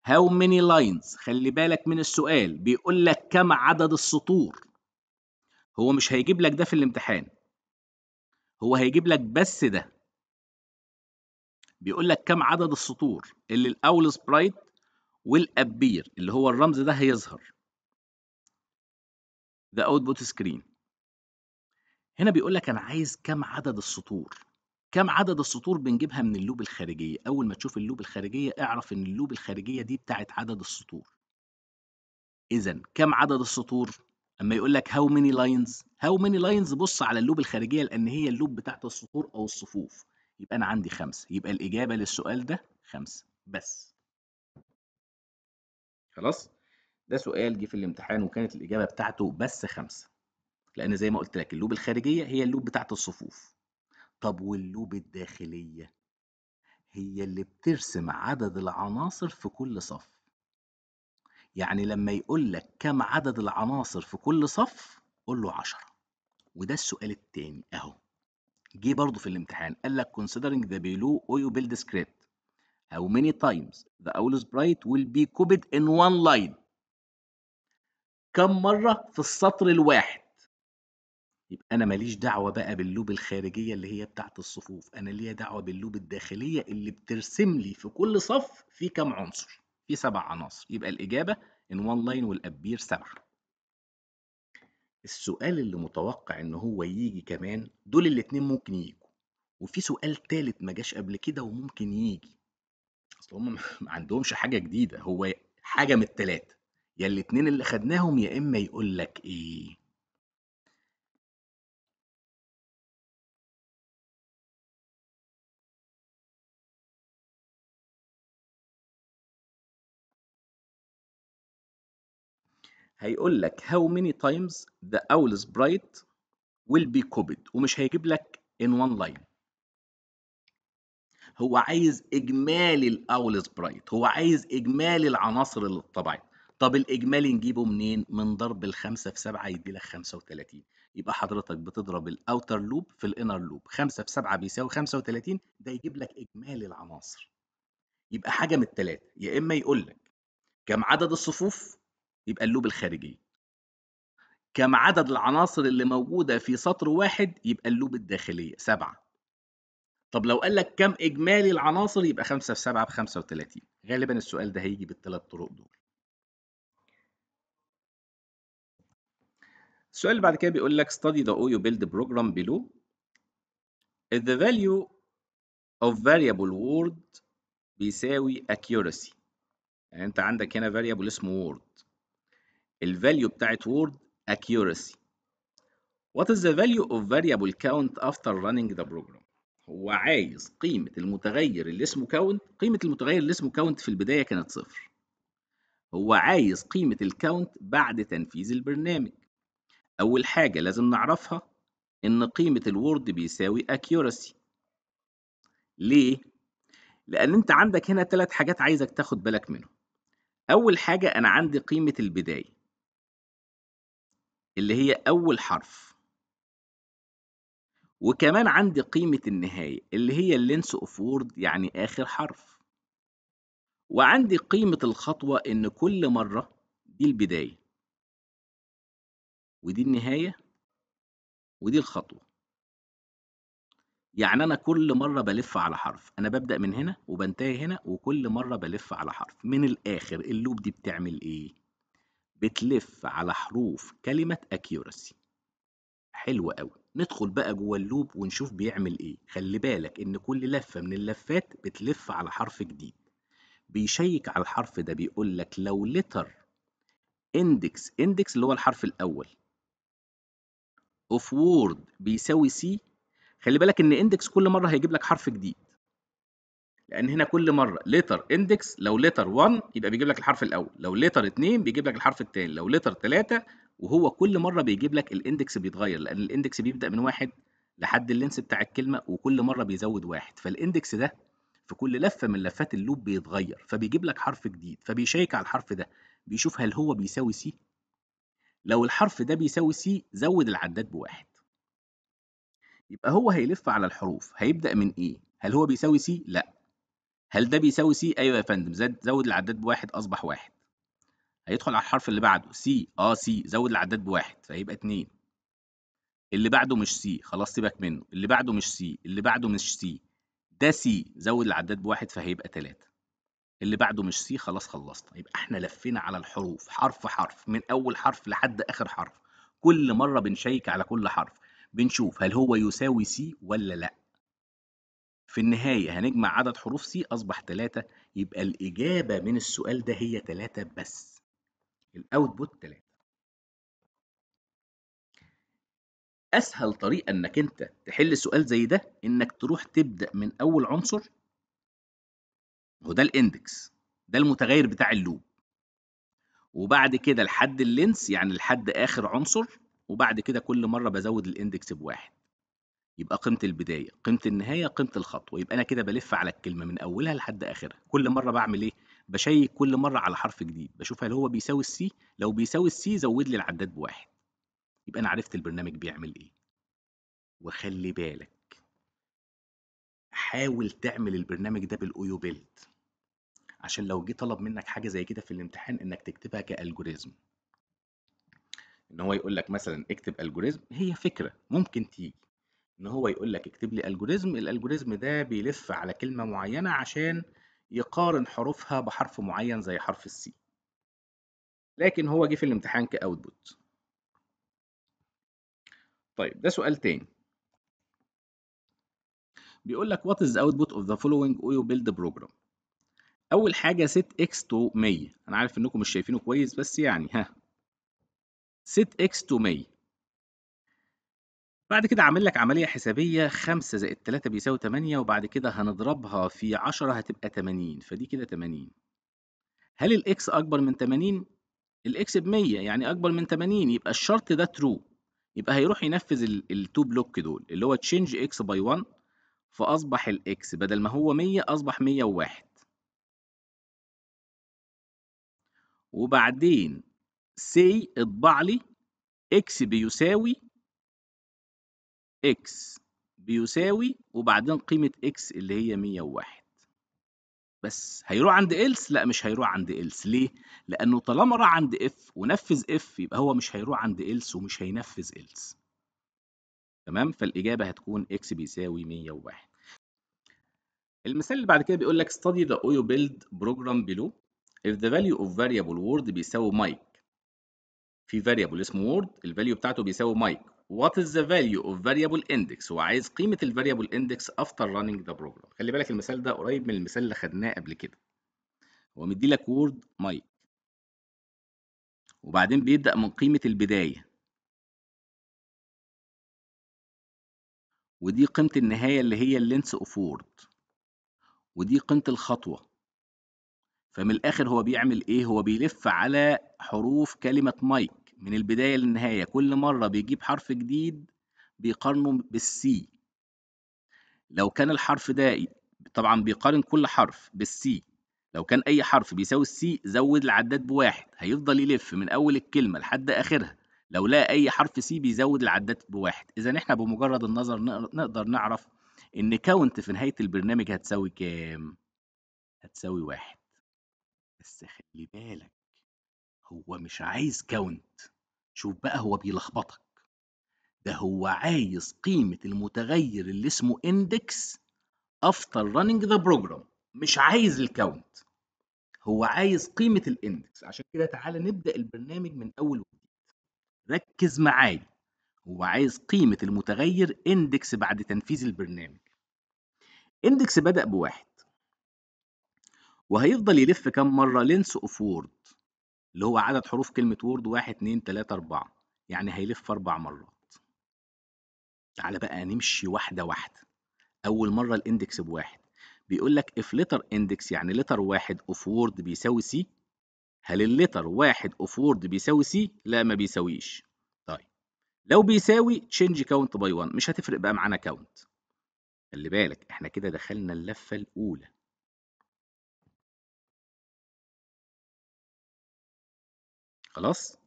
how many lines خلي بالك من السؤال بيقول لك كم عدد السطور هو مش هيجيب لك ده في الامتحان هو هيجيب لك بس ده بيقول لك كم عدد السطور اللي الاول سبرايت والابير اللي هو الرمز ده هيظهر ده اوتبوت سكرين هنا بيقول لك انا عايز كم عدد السطور كم عدد السطور بنجيبها من اللوب الخارجيه اول ما تشوف اللوب الخارجيه اعرف ان اللوب الخارجيه دي بتاعت عدد السطور اذا كم عدد السطور اما يقول لك هاو ميني لاينز هاو ميني لاينز بص على اللوب الخارجيه لان هي اللوب بتاعت السطور او الصفوف يبقى أنا عندي خمسة يبقى الإجابة للسؤال ده خمسة بس خلاص ده سؤال جه في الامتحان وكانت الإجابة بتاعته بس خمسة لأن زي ما قلت لك اللوب الخارجية هي اللوب بتاعت الصفوف طب واللوب الداخلية هي اللي بترسم عدد العناصر في كل صف يعني لما يقول لك كم عدد العناصر في كل صف قول له 10 وده السؤال التاني اهو جه برضه في الامتحان قال لك considering the below oil build script how many times the owl sprite will be copied in one line كم مرة في السطر الواحد يبقى أنا ماليش دعوة بقى باللوب الخارجية اللي هي بتاعة الصفوف أنا ليا دعوة باللوب الداخلية اللي بترسم لي في كل صف في كم عنصر في سبع عناصر يبقى الإجابة in one line will appear سبعة السؤال اللي متوقع إن هو يجي كمان دول الاتنين ممكن يجوا وفي سؤال تالت ما جاش قبل كده وممكن يجي أصل هم [laughs] ما عندهمش حاجة جديدة هو حاجة من التلاتة يا الاتنين اللي خدناهم يا إما يقول لك إيه هيقول لك how many times the owl sprite will be copied ومش هيجيب لك in one line هو عايز اجمالي الاول سبرايت هو عايز اجمالي العناصر الطبيعيه طب الاجمالي نجيبه منين من ضرب الخمسة في 7 يدي لك 35 يبقى حضرتك بتضرب الاوتر لوب في الانر لوب 5 في 7 بيساوي 35 ده يجيب لك اجمالي العناصر يبقى حاجة من التلاتة يا اما يقول لك كم عدد الصفوف يبقى اللوب الخارجي كم عدد العناصر اللي موجودة في سطر واحد يبقى اللوب الداخلية سبعة طب لو قال لك كم إجمالي العناصر يبقى خمسة في سبعة بخمسة وتلاتين غالبا السؤال ده هيجي بالثلاث طرق دول السؤال اللي بعد كده بيقول لك study the OU build program below if the value of variable word بيساوي accuracy يعني انت عندك هنا variable اسمه word الفاليو بتاعت وورد accuracy What is the value of variable count after running the program هو عايز قيمة المتغير اللي اسمه count قيمة المتغير اللي اسمه count في البداية كانت صفر هو عايز قيمة الكاونت بعد تنفيذ البرنامج أول حاجة لازم نعرفها إن قيمة الوورد بيساوي accuracy ليه؟ لأن أنت عندك هنا تلات حاجات عايزك تاخد بالك منهم أول حاجة أنا عندي قيمة البداية اللي هي أول حرف وكمان عندي قيمة النهاية اللي هي اللينس اوف وورد يعني آخر حرف وعندي قيمة الخطوة إن كل مرة دي البداية ودي النهاية ودي الخطوة يعني أنا كل مرة بلف على حرف أنا ببدأ من هنا وبنتهي هنا وكل مرة بلف على حرف من الآخر اللوب دي بتعمل إيه؟ بتلف على حروف كلمة accuracy حلو قوي ندخل بقى جوه اللوب ونشوف بيعمل ايه خلي بالك ان كل لفة من اللفات بتلف على حرف جديد بيشيك على الحرف ده بيقول لك لو لتر اندكس اندكس اللي هو الحرف الاول اوف وورد بيساوي سي خلي بالك ان اندكس كل مره هيجيب لك حرف جديد لان هنا كل مره لتر اندكس لو لتر 1 يبقى بيجيب لك الحرف الاول لو لتر 2 بيجيب لك الحرف الثاني لو لتر 3 وهو كل مره بيجيب لك الاندكس بيتغير لان الاندكس بيبدا من واحد لحد اللينس بتاع الكلمه وكل مره بيزود واحد فالاندكس ده في كل لفه من لفات اللوب بيتغير فبيجيب لك حرف جديد فبيشيك على الحرف ده بيشوف هل هو بيساوي سي لو الحرف ده بيساوي سي زود العداد بواحد يبقى هو هيلف على الحروف هيبدا من ايه هل هو بيساوي سي لا هل ده بيساوي سي؟ أيوه يا فندم زاد زود العداد بواحد أصبح واحد هيدخل على الحرف اللي بعده سي اه سي زود العداد بواحد فهيبقى اتنين اللي بعده مش سي خلاص سيبك منه اللي بعده مش سي اللي بعده مش سي ده سي زود العداد بواحد فهيبقى تلاتة اللي بعده مش سي خلاص خلصنا يبقى احنا لفينا على الحروف حرف حرف من أول حرف لحد آخر حرف كل مرة بنشيك على كل حرف بنشوف هل هو يساوي سي ولا لأ في النهاية هنجمع عدد حروف سي أصبح تلاتة يبقى الإجابة من السؤال ده هي تلاتة بس الأوتبوت تلاتة أسهل طريقة إنك أنت تحل سؤال زي ده إنك تروح تبدأ من أول عنصر وده الإندكس ده المتغير بتاع اللوب وبعد كده لحد اللينس يعني لحد آخر عنصر وبعد كده كل مرة بزود الإندكس بواحد يبقى قيمة البداية قيمة النهاية قيمة الخطوة يبقى أنا كده بلف على الكلمة من أولها لحد آخرها كل مرة بعمل إيه بشيك كل مرة على حرف جديد بشوف هل هو بيساوي السي لو بيساوي السي زود لي العداد بواحد يبقى أنا عرفت البرنامج بيعمل إيه وخلي بالك حاول تعمل البرنامج ده بالأويو بيلد عشان لو جه طلب منك حاجة زي كده في الامتحان إنك تكتبها كألجوريزم إن هو يقول لك مثلا اكتب ألجوريزم هي فكرة ممكن تيجي ان هو يقول لك اكتب لي الجوريزم الالجوريزم ده بيلف على كلمه معينه عشان يقارن حروفها بحرف معين زي حرف السي لكن هو جه في الامتحان كاوتبوت طيب ده سؤال تاني بيقول لك what is the output of the following OYO build program اول حاجه set x to 100 انا عارف انكم مش شايفينه كويس بس يعني ها set x to 100 بعد كده عامل لك عملية حسابية 5 زائد 3 بيساوي 8 وبعد كده هنضربها في 10 هتبقى 80 فدي كده 80 هل الاكس اكبر من 80 الاكس ب 100 يعني اكبر من 80 يبقى الشرط ده ترو يبقى هيروح ينفذ التو بلوك دول اللي هو تشينج اكس باي 1 فاصبح الاكس بدل ما هو 100 اصبح 101 وبعدين سي اطبع لي اكس بيساوي x بيساوي وبعدين قيمة x اللي هي 101 بس هيروح عند else لا مش هيروح عند else ليه لأنه طالما راح عند f ونفذ f يبقى هو مش هيروح عند else ومش هينفذ else تمام فالإجابة هتكون x بيساوي 101 المثال اللي بعد كده بيقول لك study the OYO build program below if the value of variable word بيساوي مايك في variable اسمه word الفاليو بتاعته بيساوي مايك what is the value of variable index هو عايز قيمه variable index after running the program خلي بالك المثال ده قريب من المثال اللي خدناه قبل كده هو مدي لك وورد مايك وبعدين بيبدا من قيمه البدايه ودي قيمه النهايه اللي هي length of word ودي قيمه الخطوه فمن الاخر هو بيعمل ايه هو بيلف على حروف كلمه مايك من البداية للنهاية كل مرة بيجيب حرف جديد بيقارنه بالسي لو كان الحرف ده طبعا بيقارن كل حرف بالسي لو كان أي حرف بيساوي السي زود العداد بواحد هيفضل يلف من أول الكلمة لحد آخرها لو لقى أي حرف سي بيزود العداد بواحد إذا إحنا بمجرد النظر نقدر نعرف إن كاونت في نهاية البرنامج هتساوي كام؟ هتساوي واحد بس خلي بالك هو مش عايز كاونت شوف بقى هو بيلخبطك ده هو عايز قيمة المتغير اللي اسمه اندكس after running the program مش عايز الكاونت هو عايز قيمة الاندكس عشان كده تعالى نبدأ البرنامج من أول وجديد ركز معايا هو عايز قيمة المتغير اندكس بعد تنفيذ البرنامج اندكس بدأ بواحد وهيفضل يلف كام مرة لينس اوف وورد اللي هو عدد حروف كلمة وورد واحد اتنين تلاتة أربعة يعني هيلف أربع مرات تعالى بقى نمشي واحدة واحدة أول مرة الاندكس بواحد بيقول لك if letter index يعني letter واحد of word بيساوي سي هل اللتر واحد of word بيساوي سي لا ما بيساويش طيب لو بيساوي change count by 1 مش هتفرق بقى معانا count خلي بالك احنا كده دخلنا اللفة الأولى خلاص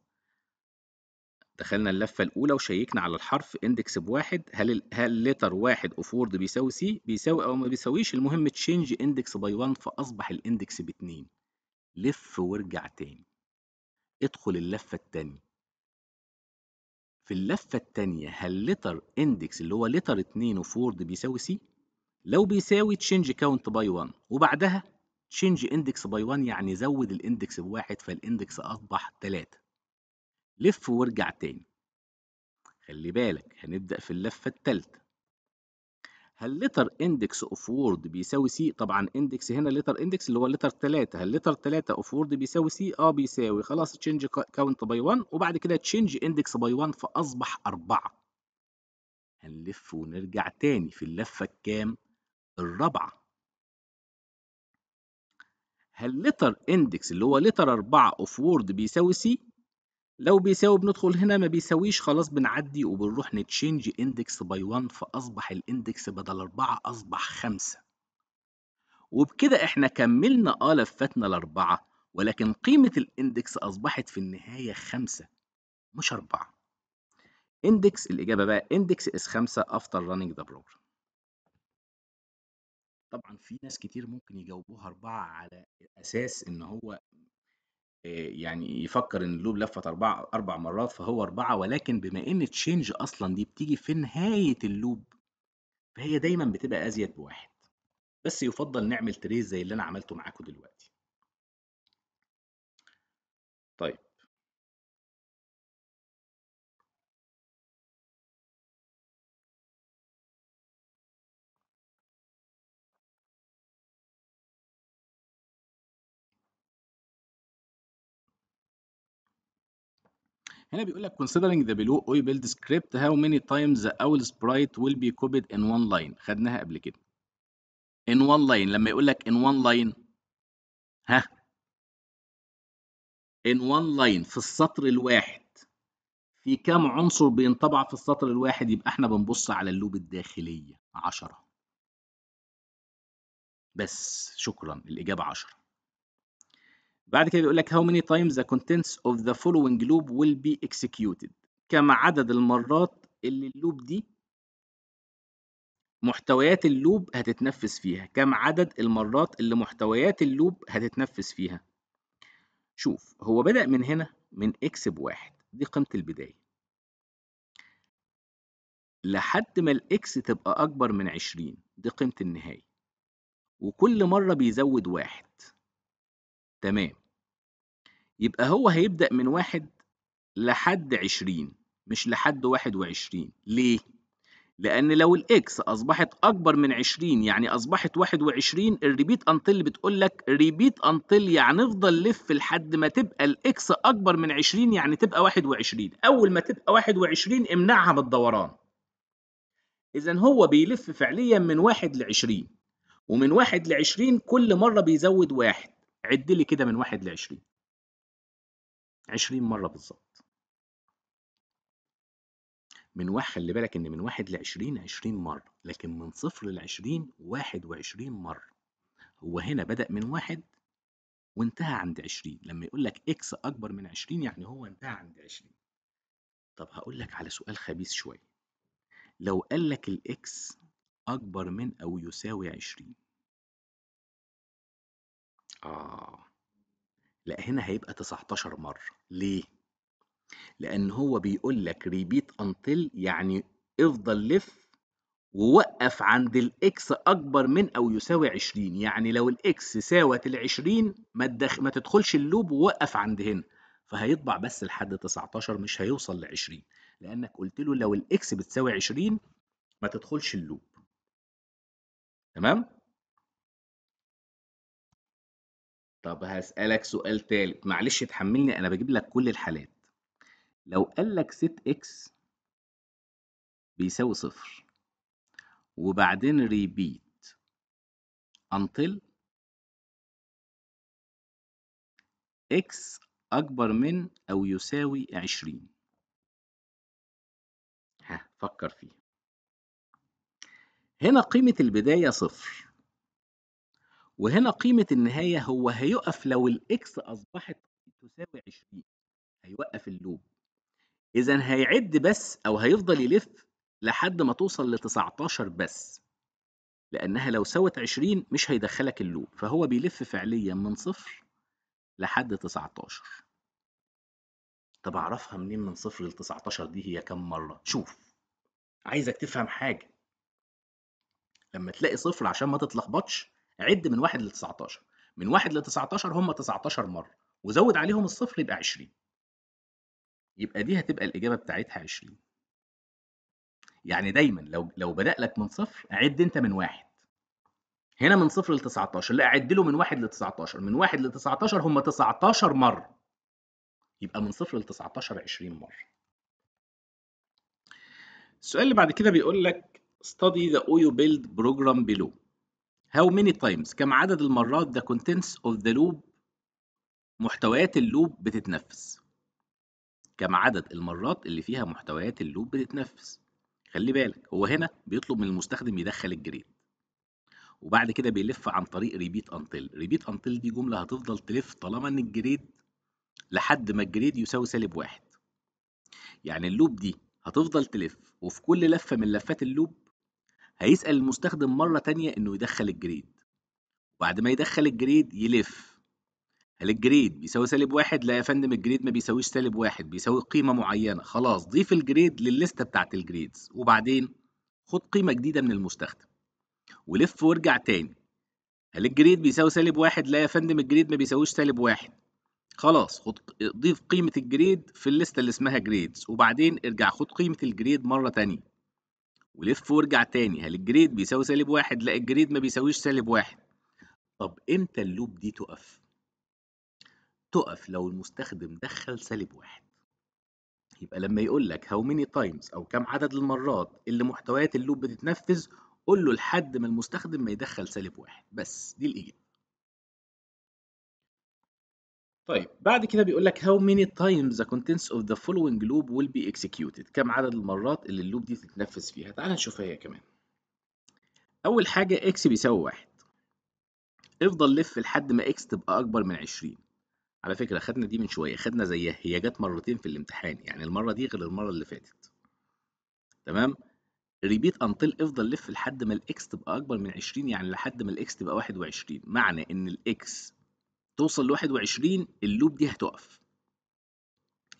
دخلنا اللفة الأولى وشيكنا على الحرف اندكس بواحد هل هل لتر واحد وورد بيساوي سي بيساوي أو ما بيساويش المهم تشينج اندكس باي 1 فأصبح الاندكس باتنين لف وارجع تاني ادخل اللفة التانية في اللفة التانية هل لتر اندكس اللي هو لتر اتنين وورد بيساوي سي لو بيساوي تشينج كاونت باي 1 وبعدها تشينج اندكس باي 1 يعني زود الاندكس بواحد فالاندكس اصبح 3 لف وارجع تاني خلي بالك هنبدأ في اللفة الثالثه هل لتر اندكس اوف وورد بيساوي سي طبعا اندكس هنا لتر اندكس اللي هو لتر 3 هل لتر 3 اوف وورد بيساوي سي اه بيساوي خلاص تشينج كاونت باي 1 وبعد كده تشينج اندكس باي 1 فاصبح 4 هنلف ونرجع تاني في اللفة الكام الرابعة هل لتر اندكس اللي هو لتر 4 اوف وورد بيساوي سي لو بيساوي بندخل هنا ما بيساويش خلاص بنعدي وبنروح نتشينج اندكس باي 1 فاصبح الاندكس بدل 4 اصبح 5 وبكده احنا كملنا اه لفتنا لأربعة ولكن قيمة الاندكس أصبحت في النهاية خمسة مش أربعة. اندكس الإجابة بقى اندكس اس 5 after running the program. طبعًا في ناس كتير ممكن يجاوبوها 4 على أساس إن هو يعني يفكّر إن اللوب لَفّت 4 أربع مرّات فهو 4 ولكن بما إن تشينج أصلًا دي بتيجي في نهاية اللوب، فهي دايمًا بتبقى بواحد بس يُفضّل نعمل تريز زي اللي أنا عملته معاكم دلوقتي. طيب. هنا بيقول لك considering the below we build script how many times the owl sprite will be copied in one line خدناها قبل كده in one line لما يقول لك in one line ها in one line في السطر الواحد في كام عنصر بينطبع في السطر الواحد يبقى احنا بنبص على اللوب الداخلية 10 بس شكرا الإجابة 10 بعد كده بيقول لك how many times the contents of the following loop will be executed كم عدد المرات اللي اللوب دي محتويات اللوب هتتنفس فيها كم عدد المرات اللي محتويات اللوب هتتنفس فيها شوف هو بدأ من هنا من اكس بواحد دي قيمة البداية لحد ما الاكس تبقى أكبر من عشرين دي قيمة النهاية وكل مرة بيزود واحد تمام يبقى هو هيبدأ من واحد لحد عشرين مش لحد واحد وعشرين ليه؟ لأن لو الإكس أصبحت أكبر من عشرين يعني أصبحت واحد وعشرين الريبيت أنطل بتقول لك ريبيت أنطل يعني افضل لف لحد ما تبقى الإكس أكبر من عشرين يعني تبقى واحد وعشرين أول ما تبقى واحد وعشرين امنعها من الدوران إذا هو بيلف فعليا من واحد لعشرين ومن واحد لعشرين كل مرة بيزود واحد عد لي كده من واحد لعشرين 20 مرة بالظبط من واحد خلي بالك إن من واحد لعشرين عشرين مرة لكن من صفر لعشرين واحد وعشرين مرة هو هنا بدأ من واحد وانتهى عند عشرين لما يقول لك إكس أكبر من عشرين يعني هو انتهى عند عشرين طب هقول لك على سؤال خبيث شوية لو قال لك الإكس أكبر من أو يساوي عشرين آه لا هنا هيبقى 19 مرة ليه؟ لأن هو بيقول لك ريبيت أنتل يعني افضل لف ووقف عند الإكس أكبر من أو يساوي 20 يعني لو الإكس ساوت ال 20 ما, تدخ... ما تدخلش اللوب ووقف عند هنا فهيطبع بس لحد 19 مش هيوصل ل 20 لأنك قلت له لو الإكس بتساوي 20 ما تدخلش اللوب تمام؟ طب هسألك سؤال تالت معلش تحملني أنا بجيب لك كل الحالات لو قال لك ست إكس بيساوي صفر وبعدين ريبيت until إكس أكبر من أو يساوي عشرين ها فكر فيها هنا قيمة البداية صفر وهنا قيمة النهاية هو هيقف لو الإكس أصبحت تساوي 20 هيوقف اللوب إذا هيعد بس أو هيفضل يلف لحد ما توصل ل 19 بس لأنها لو سوت 20 مش هيدخلك اللوب فهو بيلف فعليا من صفر لحد 19 طب أعرفها منين من صفر ل 19 دي هي كم مرة؟ شوف عايزك تفهم حاجة لما تلاقي صفر عشان ما تتلخبطش عد من 1 ل 19 من 1 ل 19 هم 19 مره وزود عليهم الصفر يبقى 20 يبقى دي هتبقى الاجابه بتاعتها 20 يعني دايما لو لو بدا لك من صفر عد انت من واحد هنا من صفر ل 19 لا اعد له من واحد ل 19 من واحد ل 19 هم 19 مره يبقى من صفر ل 19 20 مره السؤال اللي بعد كده بيقول لك study the OU build program below how many times كم عدد المرات the contents of the loop محتويات اللوب بتتنفس كم عدد المرات اللي فيها محتويات اللوب بتتنفس خلي بالك هو هنا بيطلب من المستخدم يدخل الجريد وبعد كده بيلف عن طريق ريبيت انتل ريبيت انتل دي جمله هتفضل تلف طالما ان الجريد لحد ما الجريد يساوي سالب واحد يعني اللوب دي هتفضل تلف وفي كل لفه من لفات اللوب هيسأل المستخدم مرة تانية إنه يدخل الجريد وبعد ما يدخل الجريد يلف هل الجريد بيساوي سالب واحد؟ لا يا فندم الجريد ما بيساويش سالب واحد بيساوي قيمة معينة خلاص ضيف الجريد للليستة بتاعت الجريدز وبعدين خد قيمة جديدة من المستخدم ولف وارجع تاني هل الجريد بيساوي سالب واحد؟ لا يا فندم الجريد ما بيساويش سالب واحد خلاص خد ضيف قيمة الجريد في الليستة اللي اسمها جريدز وبعدين ارجع خد قيمة الجريد مرة تانية ولف وارجع تاني هل الجريد بيساوي سالب واحد؟ لا الجريد ما بيساويش سالب واحد. طب امتى اللوب دي تقف؟ تقف لو المستخدم دخل سالب واحد. يبقى لما يقول لك هاو ميني تايمز او كم عدد المرات اللي محتويات اللوب بتتنفذ قول له لحد ما المستخدم ما يدخل سالب واحد بس دي الاجابه طيب بعد كده بيقول لك how many times the contents of the following loop will be executed كم عدد المرات اللي اللوب دي تتنفذ فيها تعال نشوفها هي كمان اول حاجه اكس بيساوي واحد افضل لف لحد ما اكس تبقى اكبر من 20 على فكره خدنا دي من شويه خدنا زيها هي جت مرتين في الامتحان يعني المره دي غير المره اللي فاتت تمام ريبيت انطل افضل لف لحد ما الاكس تبقى اكبر من 20 يعني لحد ما الاكس تبقى 21 معنى ان الاكس توصل ل 21 اللوب دي هتقف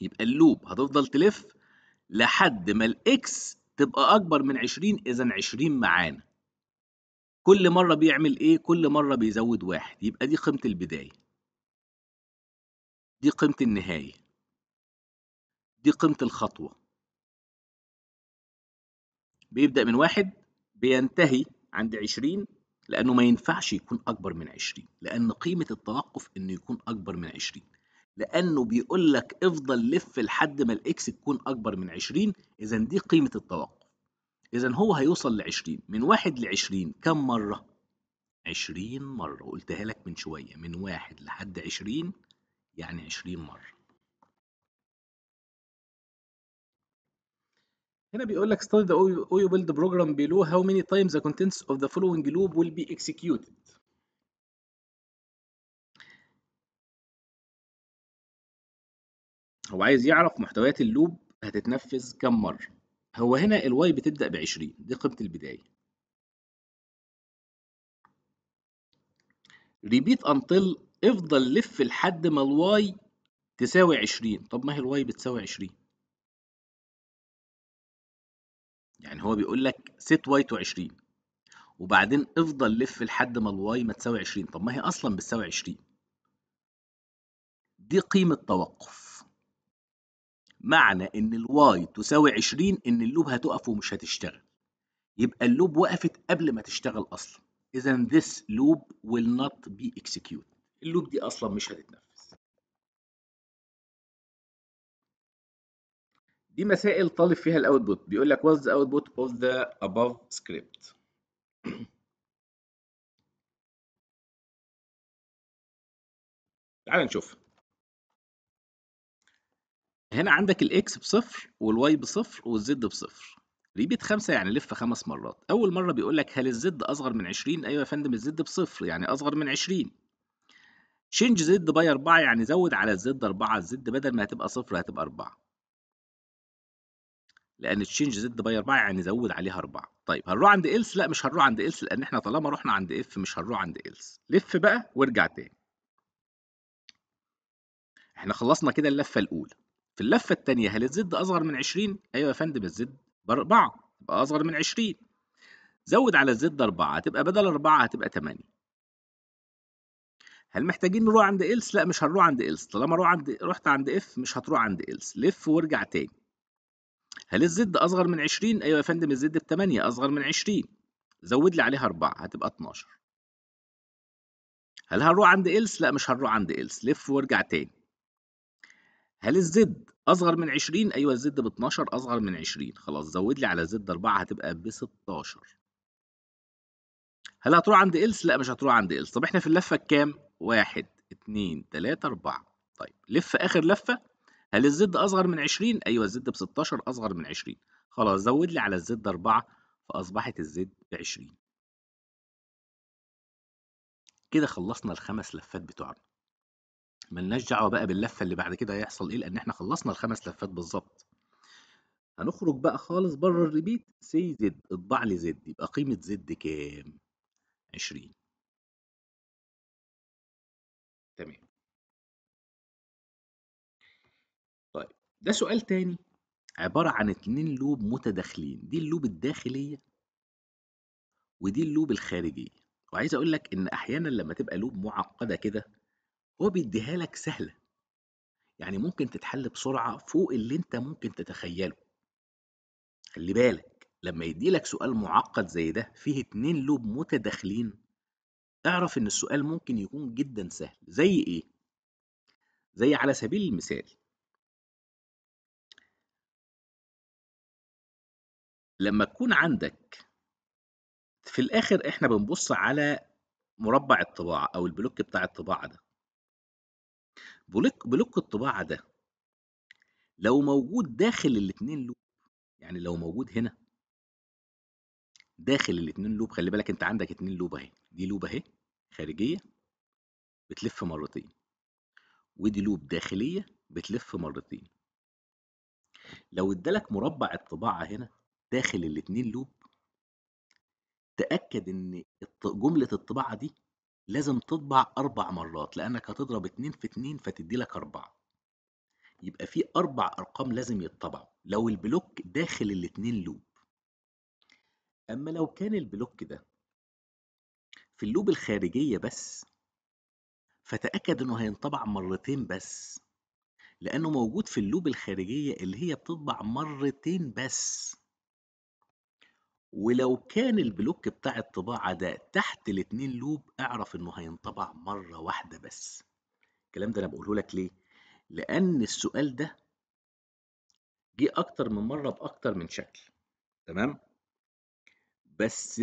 يبقى اللوب هتفضل تلف لحد ما الاكس تبقى اكبر من 20 اذا 20 معانا كل مره بيعمل ايه كل مره بيزود واحد يبقى دي قيمه البدايه دي قيمه النهايه دي قيمه الخطوه بيبدا من واحد بينتهي عند 20 لأنه ما ينفعش يكون أكبر من 20 لأن قيمة التوقف إنه يكون أكبر من 20 لأنه بيقول لك افضل لف لحد ما الإكس تكون أكبر من 20 إذا دي قيمة التوقف إذا هو هيوصل ل 20 من 1 ل 20 كم مرة؟ 20 مرة قلتها لك من شوية من 1 لحد 20 يعني 20 مرة هنا بيقول لك study the OU build program below how many times the contents of the following loop will be executed. هو عايز يعرف محتويات اللوب هتتنفذ كم مرة. هو هنا الواي بتبدأ ب 20 دي قيمة البداية. ريبيت until افضل لف لحد ما الواي تساوي 20 طب ما هي الواي بتساوي 20 يعني هو بيقول لك سيت واي تو 20 وبعدين افضل لف لحد ما الواي ما تساوي 20 طب ما هي اصلا بتساوي 20 دي قيمة توقف معنى ان الواي تساوي 20 ان اللوب هتقف ومش هتشتغل يبقى اللوب وقفت قبل ما تشتغل اصلا اذا this loop will not be executed اللوب دي اصلا مش هتتنفذ دي مسائل طالب فيها الاوتبوت بيقول لك what's the output of the above script تعال نشوف هنا عندك الاكس بصفر والواي بصفر والزد بصفر ريبيت خمسة يعني لف خمس مرات أول مرة بيقول لك هل الزد أصغر من 20 أيوة يا فندم الزد بصفر يعني أصغر من 20 تشينج زد باي 4 يعني زود على الزد 4 الزد بدل ما هتبقى صفر هتبقى 4 لان تشينج زد باي 4 يعني زود عليها 4 طيب هنروح عند إلس لا مش هنروح عند إلس لان احنا طالما رحنا عند اف مش هنروح عند إلس لف بقى وارجع تاني احنا خلصنا كده اللفه الاولى في اللفه الثانيه هل الزد اصغر من 20 ايوه يا فندم الزد ب 4 يبقى اصغر من 20 زود على الزد 4 هتبقى بدل 4 هتبقى 8 هل محتاجين نروح عند إلس؟ لا مش هنروح عند إلس، طالما روح عند رحت عند إف مش هتروح عند إلس، لف وارجع تاني. هل الزد أصغر من 20؟ أيوة يا فندم الزد ب 8 أصغر من 20 زود لي عليها 4 هتبقى 12 هل هنروح عند إلس؟ لا مش هنروح عند إلس لف وارجع تاني هل الزد أصغر من 20؟ أيوة الزد ب 12 أصغر من 20 خلاص زود لي على زد 4 هتبقى ب 16 هل هتروح عند إلس؟ لا مش هتروح عند إلس طب إحنا في اللفة الكام؟ 1 2 3 4، طيب لف آخر لفة هل الزد أصغر من 20؟ أيوه الزد ب 16 أصغر من 20 خلاص زود لي على الزد 4 فأصبحت الزد ب 20 كده خلصنا الخمس لفات بتوعنا ملناش دعوة بقى باللفة اللي بعد كده هيحصل إيه لأن إحنا خلصنا الخمس لفات بالظبط هنخرج بقى خالص بره الريبيت سي زد اطبع لي زد يبقى قيمة زد كام؟ 20 تمام ده سؤال تاني عبارة عن اتنين لوب متداخلين دي اللوب الداخلية ودي اللوب الخارجية وعايز أقول لك إن أحيانا لما تبقى لوب معقدة كده هو بيديها لك سهلة يعني ممكن تتحل بسرعة فوق اللي أنت ممكن تتخيله خلي بالك لما يدي لك سؤال معقد زي ده فيه اتنين لوب متداخلين اعرف إن السؤال ممكن يكون جدا سهل زي إيه؟ زي على سبيل المثال لما تكون عندك في الآخر إحنا بنبص على مربع الطباعة أو البلوك بتاع الطباعة ده بلوك, بلوك الطباعة ده لو موجود داخل الاثنين لوب يعني لو موجود هنا داخل الاثنين لوب خلي بالك انت عندك اثنين لوب اهي دي لوب اهي خارجية بتلف مرتين ودي لوب داخلية بتلف مرتين لو ادالك مربع الطباعة هنا داخل الاتنين لوب تأكد إن جملة الطباعة دي لازم تطبع اربع مرات، لأنك هتضرب اتنين في اتنين فتدّي لك اربعة يبقى في اربع أرقام لازم يتطبعوا، لو البلوك داخل الاتنين لوب. أمّا لو كان البلوك ده في اللوب الخارجية بس، فتأكد إنه هينطبع مرتين بس، لأنه موجود في اللوب الخارجية اللي هي بتطبع مرتين بس. ولو كان البلوك بتاع الطباعة ده تحت الاتنين لوب اعرف إنه هينطبع مرة واحدة بس. الكلام ده أنا بقوله لك ليه؟ لأن السؤال ده جه أكتر من مرة بأكتر من شكل، تمام؟ بس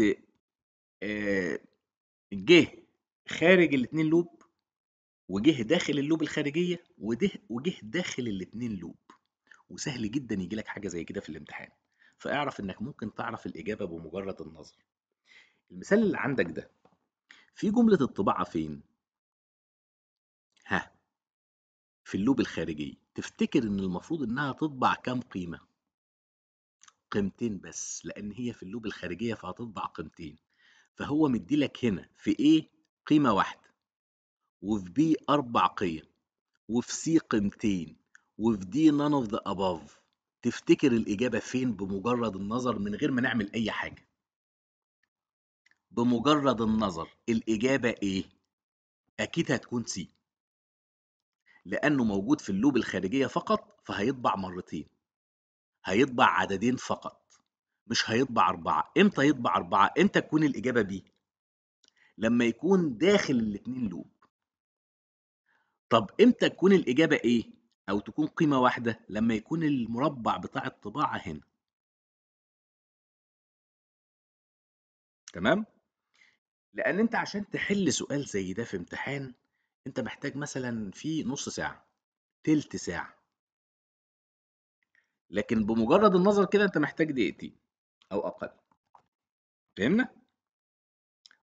آه، جه خارج الاتنين لوب، وجه داخل اللوب الخارجية، وجه داخل الاتنين لوب، وسهل جدًا يجي لك حاجة زي كده في الامتحان. فاعرف انك ممكن تعرف الاجابه بمجرد النظر المثال اللي عندك ده في جمله الطباعه فين ها في اللوب الخارجي تفتكر ان المفروض انها تطبع كام قيمه قيمتين بس لان هي في اللوب الخارجيه فهتطبع قيمتين فهو مديلك هنا في A قيمة واحدة وفي B أربع قيم وفي C قيمتين وفي D none of the above تفتكر الإجابة فين بمجرد النظر من غير ما نعمل أي حاجة بمجرد النظر الإجابة إيه؟ أكيد هتكون سي لأنه موجود في اللوب الخارجية فقط فهيطبع مرتين هيطبع عددين فقط مش هيطبع أربعة إمتى يطبع أربعة؟ إمتى تكون الإجابة بي؟ لما يكون داخل الاتنين لوب طب إمتى تكون الإجابة إيه؟ أو تكون قيمة واحدة لما يكون المربع بتاع الطباعة هنا تمام؟ لأن أنت عشان تحل سؤال زي ده في امتحان أنت محتاج مثلا في نص ساعة تلت ساعة لكن بمجرد النظر كده أنت محتاج دقيقتين أو أقل فهمنا؟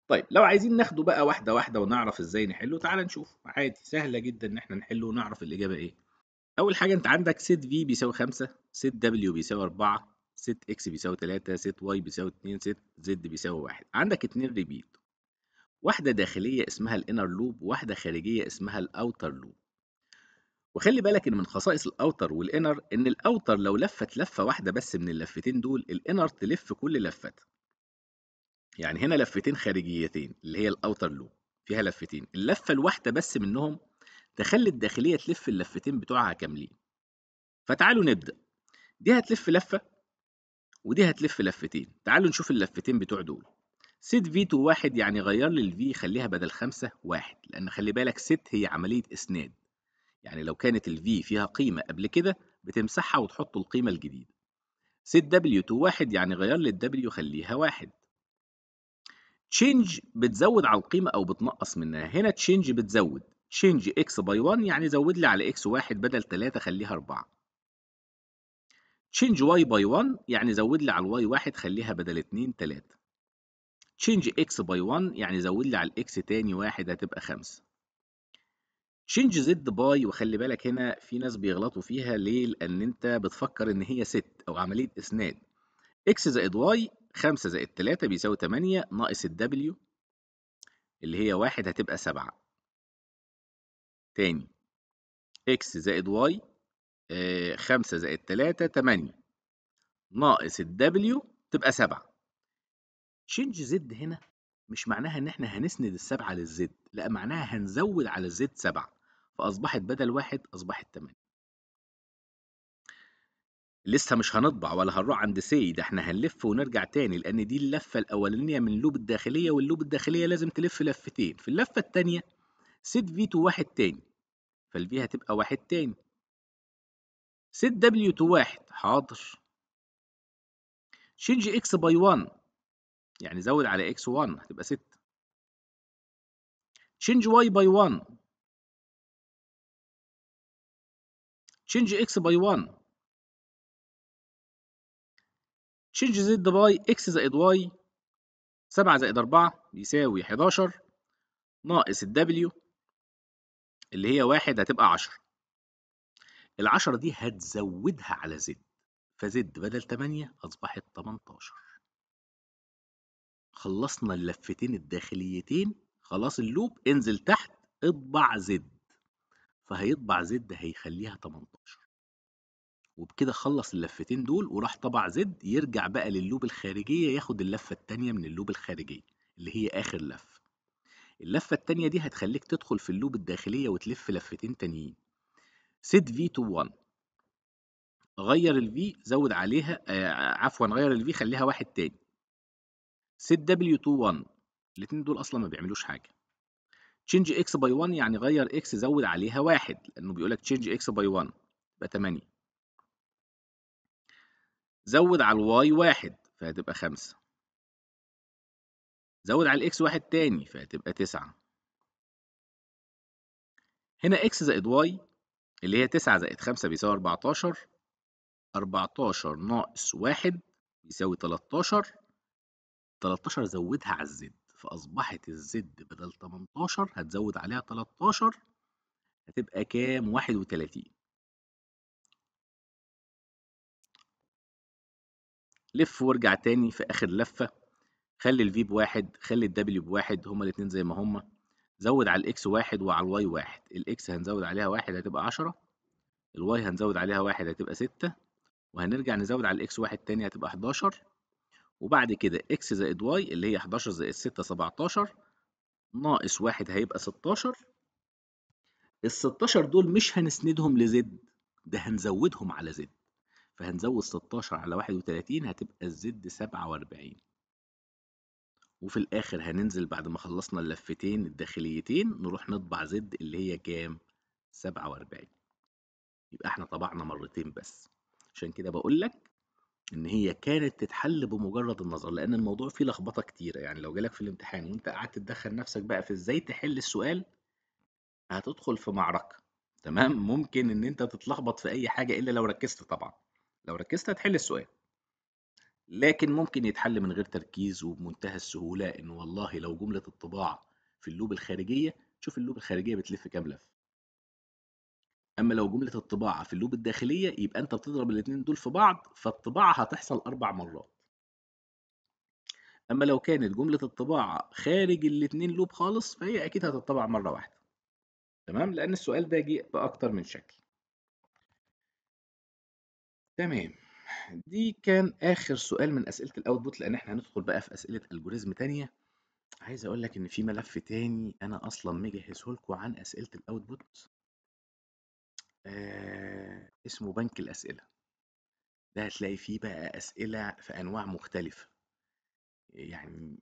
طيب لو عايزين ناخده بقى واحدة واحدة ونعرف ازاي نحله تعال نشوف عادي سهلة جدا ان احنا نحله ونعرف الإجابة ايه أول حاجة أنت عندك سيت في بيساوي خمسة سيت دبليو بيساوي أربعة سيت إكس بيساوي تلاتة سيت واي بيساوي اتنين سيت زد بيساوي واحد عندك اتنين ريبيت واحدة داخلية اسمها الانر لوب وواحدة خارجية اسمها الاوتر لوب وخلي بالك ان من خصائص الاوتر والانر ان الاوتر لو لفت لفه واحده بس من اللفتين دول الانر تلف كل لفتها يعني هنا لفتين خارجيتين اللي هي الاوتر لوب فيها لفتين اللفه الواحده بس منهم تخلي الداخلية تلف اللفتين بتوعها كاملين فتعالوا نبدأ دي هتلف لفة ودي هتلف لفتين تعالوا نشوف اللفتين بتوع دول ست في تو واحد يعني غير لي الفي خليها بدل خمسة واحد لأن خلي بالك ست هي عملية إسناد يعني لو كانت الفي فيها قيمة قبل كده بتمسحها وتحط القيمة الجديدة ست دبليو تو واحد يعني غير لي الدبليو خليها واحد تشينج بتزود على القيمة أو بتنقص منها هنا تشينج بتزود change x by 1 يعني زود لي على x 1 بدل 3 خليها 4 change y by 1 يعني زود لي على y 1 خليها بدل 2 3 change x by 1 يعني زود لي على x تاني 1 هتبقى 5 change z by وخلي بالك هنا في ناس بيغلطوا فيها ليه لان انت بتفكر ان هي ست او عمليه اسناد x زائد y 5 زائد 3 بيساوي 8 ناقص ال w اللي هي 1 هتبقى 7 تاني اكس زائد واي آه، خمسة زائد تلاتة تمانية ناقص الدبليو تبقى سبعة تشينج زد هنا مش معناها ان احنا هنسند السبعة للزد لا معناها هنزود على الزد سبعة فاصبحت بدل واحد اصبحت تمانية لسه مش هنطبع ولا هنروح عند سي ده احنا هنلف ونرجع تاني لان دي اللفه الاولانيه من اللوب الداخليه واللوب الداخليه لازم تلف لفتين في اللفه التانيه سيت في2 واحد تاني فالفي هتبقى واحد تاني سيت W2 واحد حاضر شينج إكس باي 1 يعني زود على إكس 1 هتبقى 6 شينج واي باي 1 شينج إكس باي 1 شينج زد باي اكس زائد واي 7 زائد 4 بيساوي 11 ناقص الدبليو اللي هي واحد هتبقى 10 العشرة دي هتزودها على زد فزد بدل 8 أصبحت 18 خلصنا اللفتين الداخليتين خلاص اللوب انزل تحت اطبع زد فهيطبع زد هيخليها 18 وبكده خلص اللفتين دول وراح طبع زد يرجع بقى لللوب الخارجية ياخد اللفة التانية من اللوب الخارجية اللي هي آخر لفة اللفة التانية دي هتخليك تدخل في اللوب الداخلية وتلف لفتين تانيين set v to 1 غير ال v زود عليها آه عفوا غير ال v خليها واحد تاني set w to 1 الاتنين دول أصلا ما بيعملوش حاجة change x by 1 يعني غير x زود عليها واحد لأنه بيقولك change x by 1 يبقى 8 زود على الواي واحد فهتبقى خمسة زود على الإكس واحد تاني فهتبقى تسعة هنا إكس زائد واي اللي هي تسعة زائد خمسة بيساوي أربعتاشر أربعتاشر ناقص واحد بيساوي تلاتاشر تلاتاشر زودها على الزد فأصبحت الزد بدل تمنتاشر هتزود عليها تلاتاشر هتبقى كام واحد وتلاتين لف وارجع تاني في آخر لفة خلي الفي بواحد خلي الدبليو بواحد هما الاثنين زي ما هما زود على الاكس واحد وعلى الواي واحد الاكس هنزود عليها واحد هتبقى عشرة الواي هنزود عليها واحد هتبقى ستة وهنرجع نزود على الاكس واحد تاني هتبقى حداشر وبعد كده اكس زائد واي اللي هي حداشر زائد ستة سبعتاشر ناقص واحد هيبقى ستاشر 16 دول مش هنسندهم لزد ده هنزودهم على زد فهنزود 16 على 31 هتبقى الزد 47 وفي الآخر هننزل بعد ما خلصنا اللفتين الداخليتين نروح نطبع زد اللي هي كام؟ 47 يبقى احنا طبعنا مرتين بس عشان كده بقول لك ان هي كانت تتحل بمجرد النظر لان الموضوع فيه لخبطه كتيره يعني لو جالك في الامتحان وانت قعدت تدخل نفسك بقى في ازاي تحل السؤال هتدخل في معركه تمام ممكن ان انت تتلخبط في اي حاجه الا لو ركزت طبعا لو ركزت هتحل السؤال لكن ممكن يتحل من غير تركيز وبمنتهى السهولة إن والله لو جملة الطباعة في اللوب الخارجية شوف اللوب الخارجية بتلف كام لف أما لو جملة الطباعة في اللوب الداخلية يبقى أنت بتضرب الاتنين دول في بعض فالطباعة هتحصل أربع مرات أما لو كانت جملة الطباعة خارج الاتنين لوب خالص فهي أكيد هتطبع مرة واحدة تمام لأن السؤال ده جه بأكتر من شكل تمام دي كان آخر سؤال من أسئلة الأوتبوت لأن إحنا هندخل بقى في أسئلة ألجوريزم تانية عايز أقول لك إن في ملف تاني أنا أصلا مجهزه لكم عن أسئلة الأوتبوت آه اسمه بنك الأسئلة ده هتلاقي فيه بقى أسئلة في أنواع مختلفة يعني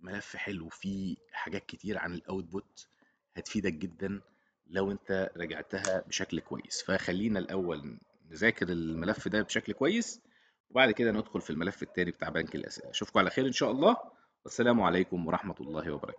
ملف حلو فيه حاجات كتير عن الأوتبوت هتفيدك جدا لو أنت راجعتها بشكل كويس فخلينا الأول نذاكر الملف ده بشكل كويس وبعد كده ندخل في الملف التاني بتاع بنك الأسئلة أشوفكم على خير إن شاء الله والسلام عليكم ورحمة الله وبركاته